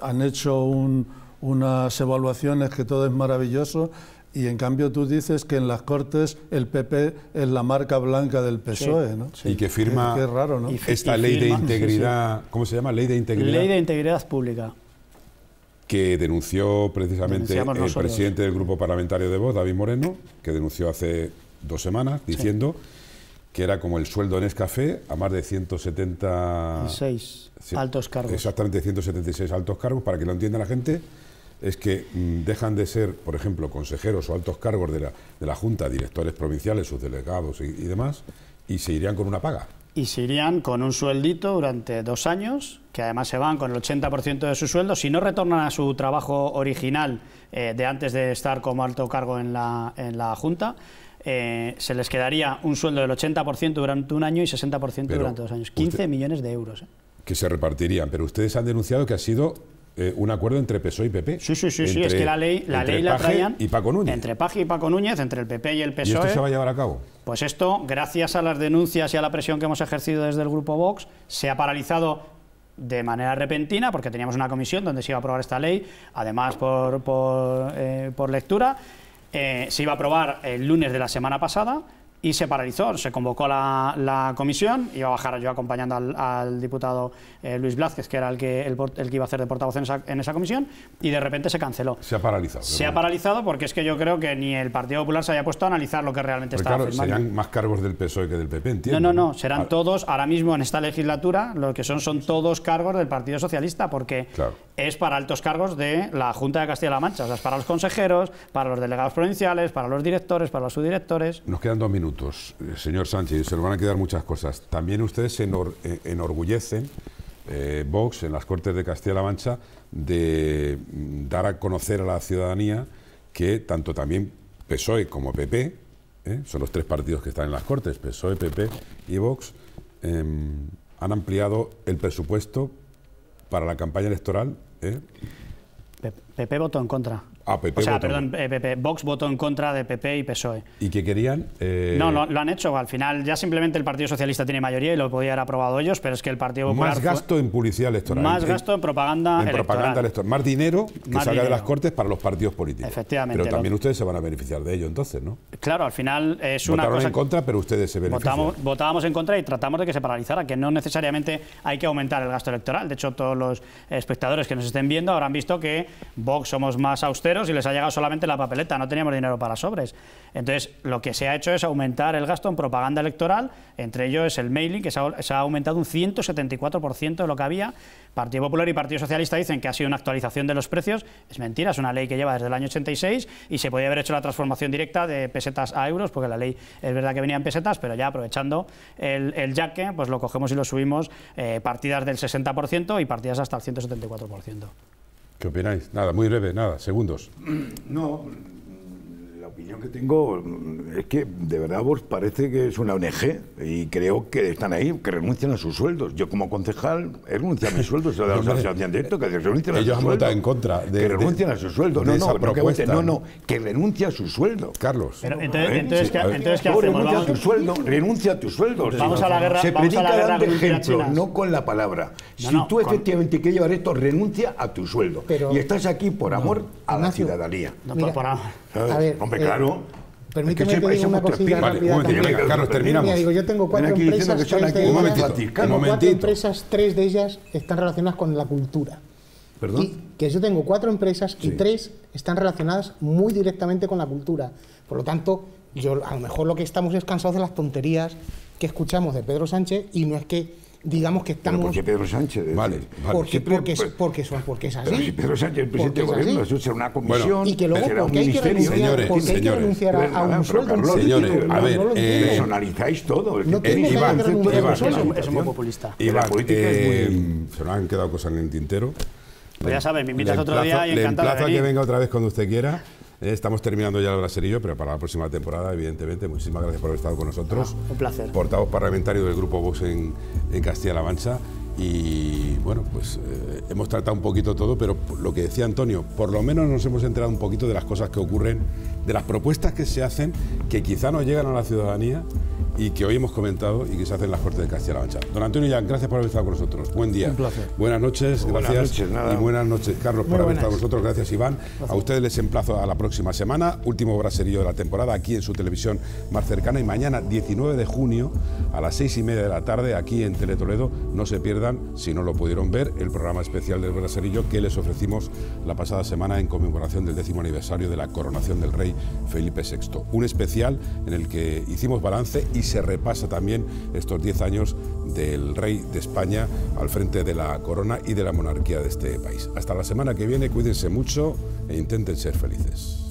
[SPEAKER 3] han hecho un, unas evaluaciones que todo es maravilloso y en cambio tú dices que en las Cortes el PP es la marca blanca del PSOE, ¿no?
[SPEAKER 6] Y que firma raro, esta ley de integridad, ¿cómo se llama? Ley de integridad. Ley de integridad pública.
[SPEAKER 1] Que denunció precisamente el presidente del grupo parlamentario de voz David Moreno, que denunció hace dos semanas diciendo que era como el sueldo en Escafé a más de 176 altos cargos. Exactamente 176 altos cargos, para que lo entienda la gente es que mm, dejan de ser, por ejemplo, consejeros o altos cargos de la, Junta, directores provinciales, sus delegados y, demás, y se irían con una paga.
[SPEAKER 6] Y se irían con un sueldito durante dos años, que además se van con el 80% de su sueldo. Si no retornan a su trabajo original eh, de antes de estar como alto cargo en la, en la Junta, eh, se les quedaría un sueldo del 80% durante un año y 60% durante dos años. 15 millones de euros. ¿eh?
[SPEAKER 1] Que se repartirían. Pero ustedes han denunciado que ha sido eh, un acuerdo entre PSOE y PP. Sí, sí, sí, sí. es que la ley la, ley traían Núñez. entre
[SPEAKER 6] Paje y Paco Núñez, entre el PP y el PSOE. ¿Y esto e. se va a llevar a cabo? Pues esto, gracias a las denuncias y a la presión que hemos ejercido desde el Grupo Vox, se ha paralizado de manera repentina, porque teníamos una comisión donde se iba a aprobar esta ley, además por, por, eh, lectura. Eh, se iba a aprobar el lunes de la semana pasada, y se paralizó, se convocó la, la comisión, iba a bajar yo acompañando al, diputado eh, Luis Blázquez, que era el que, el, que iba a hacer de portavoz en esa, comisión, y de repente se canceló. Se ha paralizado. Se ha paralizado porque es que yo creo que ni el Partido Popular se haya puesto a analizar lo que realmente Pero pues claro, serían
[SPEAKER 1] más cargos del PSOE que del PP, entiendes. No, no,
[SPEAKER 6] no, serán ah. todos, ahora mismo en esta legislatura, lo que son son todos cargos del Partido Socialista, porque claro es para altos cargos de la Junta de Castilla-La Mancha, o sea, es para los consejeros, para los delegados provinciales, para los directores, para los subdirectores.
[SPEAKER 1] Nos quedan dos minutos, eh, señor Sánchez, se nos van a quedar muchas cosas. También ustedes se eh, enorgullecen, eh, Vox, en las Cortes de Castilla-La Mancha, de mm, dar a conocer a la ciudadanía que tanto también PSOE como PP, son los tres partidos que están en las Cortes, PSOE, PP y Vox, em, han ampliado el presupuesto para la campaña electoral. ¿eh?
[SPEAKER 6] Pepe votó en contra.
[SPEAKER 1] PP ah, o sea, perdón,
[SPEAKER 6] eh, Vox votó en contra de PP y PSOE.
[SPEAKER 1] ¿Y qué querían? Eh, no, no,
[SPEAKER 6] lo han hecho. Al final ya simplemente el Partido Socialista tiene mayoría y lo podía haber aprobado ellos, pero es que el Partido Popular... Más gasto
[SPEAKER 1] en publicidad electoral. Más ¿eh? gasto
[SPEAKER 6] en propaganda en propaganda
[SPEAKER 1] electoral. Más dinero que salga de las Cortes para los partidos políticos. Efectivamente. Pero también ustedes se van a beneficiar de ello entonces, ¿no?
[SPEAKER 6] Claro, al final es una cosa... en
[SPEAKER 1] contra, pero ustedes se benefician.
[SPEAKER 6] votábamos en contra y tratamos de que se paralizara, que no necesariamente hay que aumentar el gasto electoral. De hecho, todos los espectadores que nos estén viendo habrán visto que Vox somos más a usted y les ha llegado solamente la papeleta, no teníamos dinero para sobres. Entonces, lo que se ha hecho es aumentar el gasto en propaganda electoral, entre ellos es el mailing, que se ha, aumentado un 174% de lo que había. Partido Popular y Partido Socialista dicen que ha sido una actualización de los precios. Es mentira, es una ley que lleva desde el año 86 y se podía haber hecho la transformación directa de pesetas a euros, porque la ley es verdad que venía en pesetas, pero ya aprovechando el, el jaque, pues lo cogemos y lo subimos eh, partidas del 60% y partidas hasta el 174%.
[SPEAKER 1] ¿Qué opináis? Nada, muy breve, nada, segundos. No, opinión que tengo mm, es que de verdad vos parece que es una ONG y creo que están ahí, que renuncian a sus sueldos. Yo como concejal he renunciado a mis sueldos, de la asociación de esto, que renuncian a Ellos han votado en contra. De, que renuncian a sus sueldos, No, no, que renuncia a su sueldo. Carlos. entonces, ¿Eh? entonces, ¿qué, entonces hacemos? Renuncia a tu sueldo, renuncia a tu sueldo. Vamos a la guerra. Se vamos a la dando ejemplo, no con la palabra. si tú efectivamente quieres llevar esto, renuncia a tu sueldo. y estás aquí por amor a la
[SPEAKER 2] ciudadanía. No, por amor. A ver, Hombre, eh, claro. Permíteme una cosita terminamos. yo tengo cuatro empresas, tres de ellas, están relacionadas con la cultura. ¿Perdón? que yo tengo cuatro empresas y tres están relacionadas muy directamente con la cultura. Por lo tanto, yo a lo mejor lo que estamos es cansados de las tonterías que escuchamos de Pedro Sánchez y no es que digamos que estamos... Pero porque Pedro
[SPEAKER 1] Sánchez... Vale, vale. Porque, porque,
[SPEAKER 2] porque, son, porque es así. Pero si Pedro
[SPEAKER 1] Sánchez, el presidente del gobierno, eso será una comisión... Bueno, y que luego, porque hay que renunciar, hay que renunciar
[SPEAKER 2] a, un sueldo... Carlos, señores, a ver... No eh,
[SPEAKER 1] personalizáis todo. El no Iván, que renunciar a un sueldo. Es muy
[SPEAKER 6] populista. Iván, la política eh, es
[SPEAKER 1] muy... Eh, se nos han quedado cosas en el tintero. Pues ya sabes, me invitas otro día y encantado de venir. que venga otra vez cuando usted quiera. Eh, estamos terminando ya el braserillo, pero para la próxima temporada, evidentemente, muchísimas gracias por haber estado con nosotros. Ah, un placer. Portavoz parlamentario del Grupo Vox en, Castilla-La Mancha. Y bueno, pues eh, hemos tratado un poquito todo, pero lo que decía Antonio, por lo menos nos hemos enterado un poquito de las cosas que ocurren, de las propuestas que se hacen, que quizá no llegan a la ciudadanía y que hoy hemos comentado y que se hace en la Cortes de Castilla-La Mancha. Don Antonio Yan, gracias por haber estado con nosotros. Buen día. Buenas noches, gracias. Y buenas noches, Carlos, por haber estado con nosotros. Gracias, Iván. A ustedes les emplazo a la próxima semana, último Braserillo de la temporada, aquí en su televisión más cercana. Y mañana, 19 de junio, a las seis y media de la tarde, aquí en Teletoledo. No se pierdan, si no lo pudieron ver, el programa especial del braserillo que les ofrecimos la pasada semana en conmemoración del décimo aniversario de la coronación del rey Felipe VI. Un especial en el que hicimos balance y se repasa también estos 10 años del rey de España al frente de la corona y de la monarquía de este país. Hasta la semana que viene, cuídense mucho e intenten ser felices.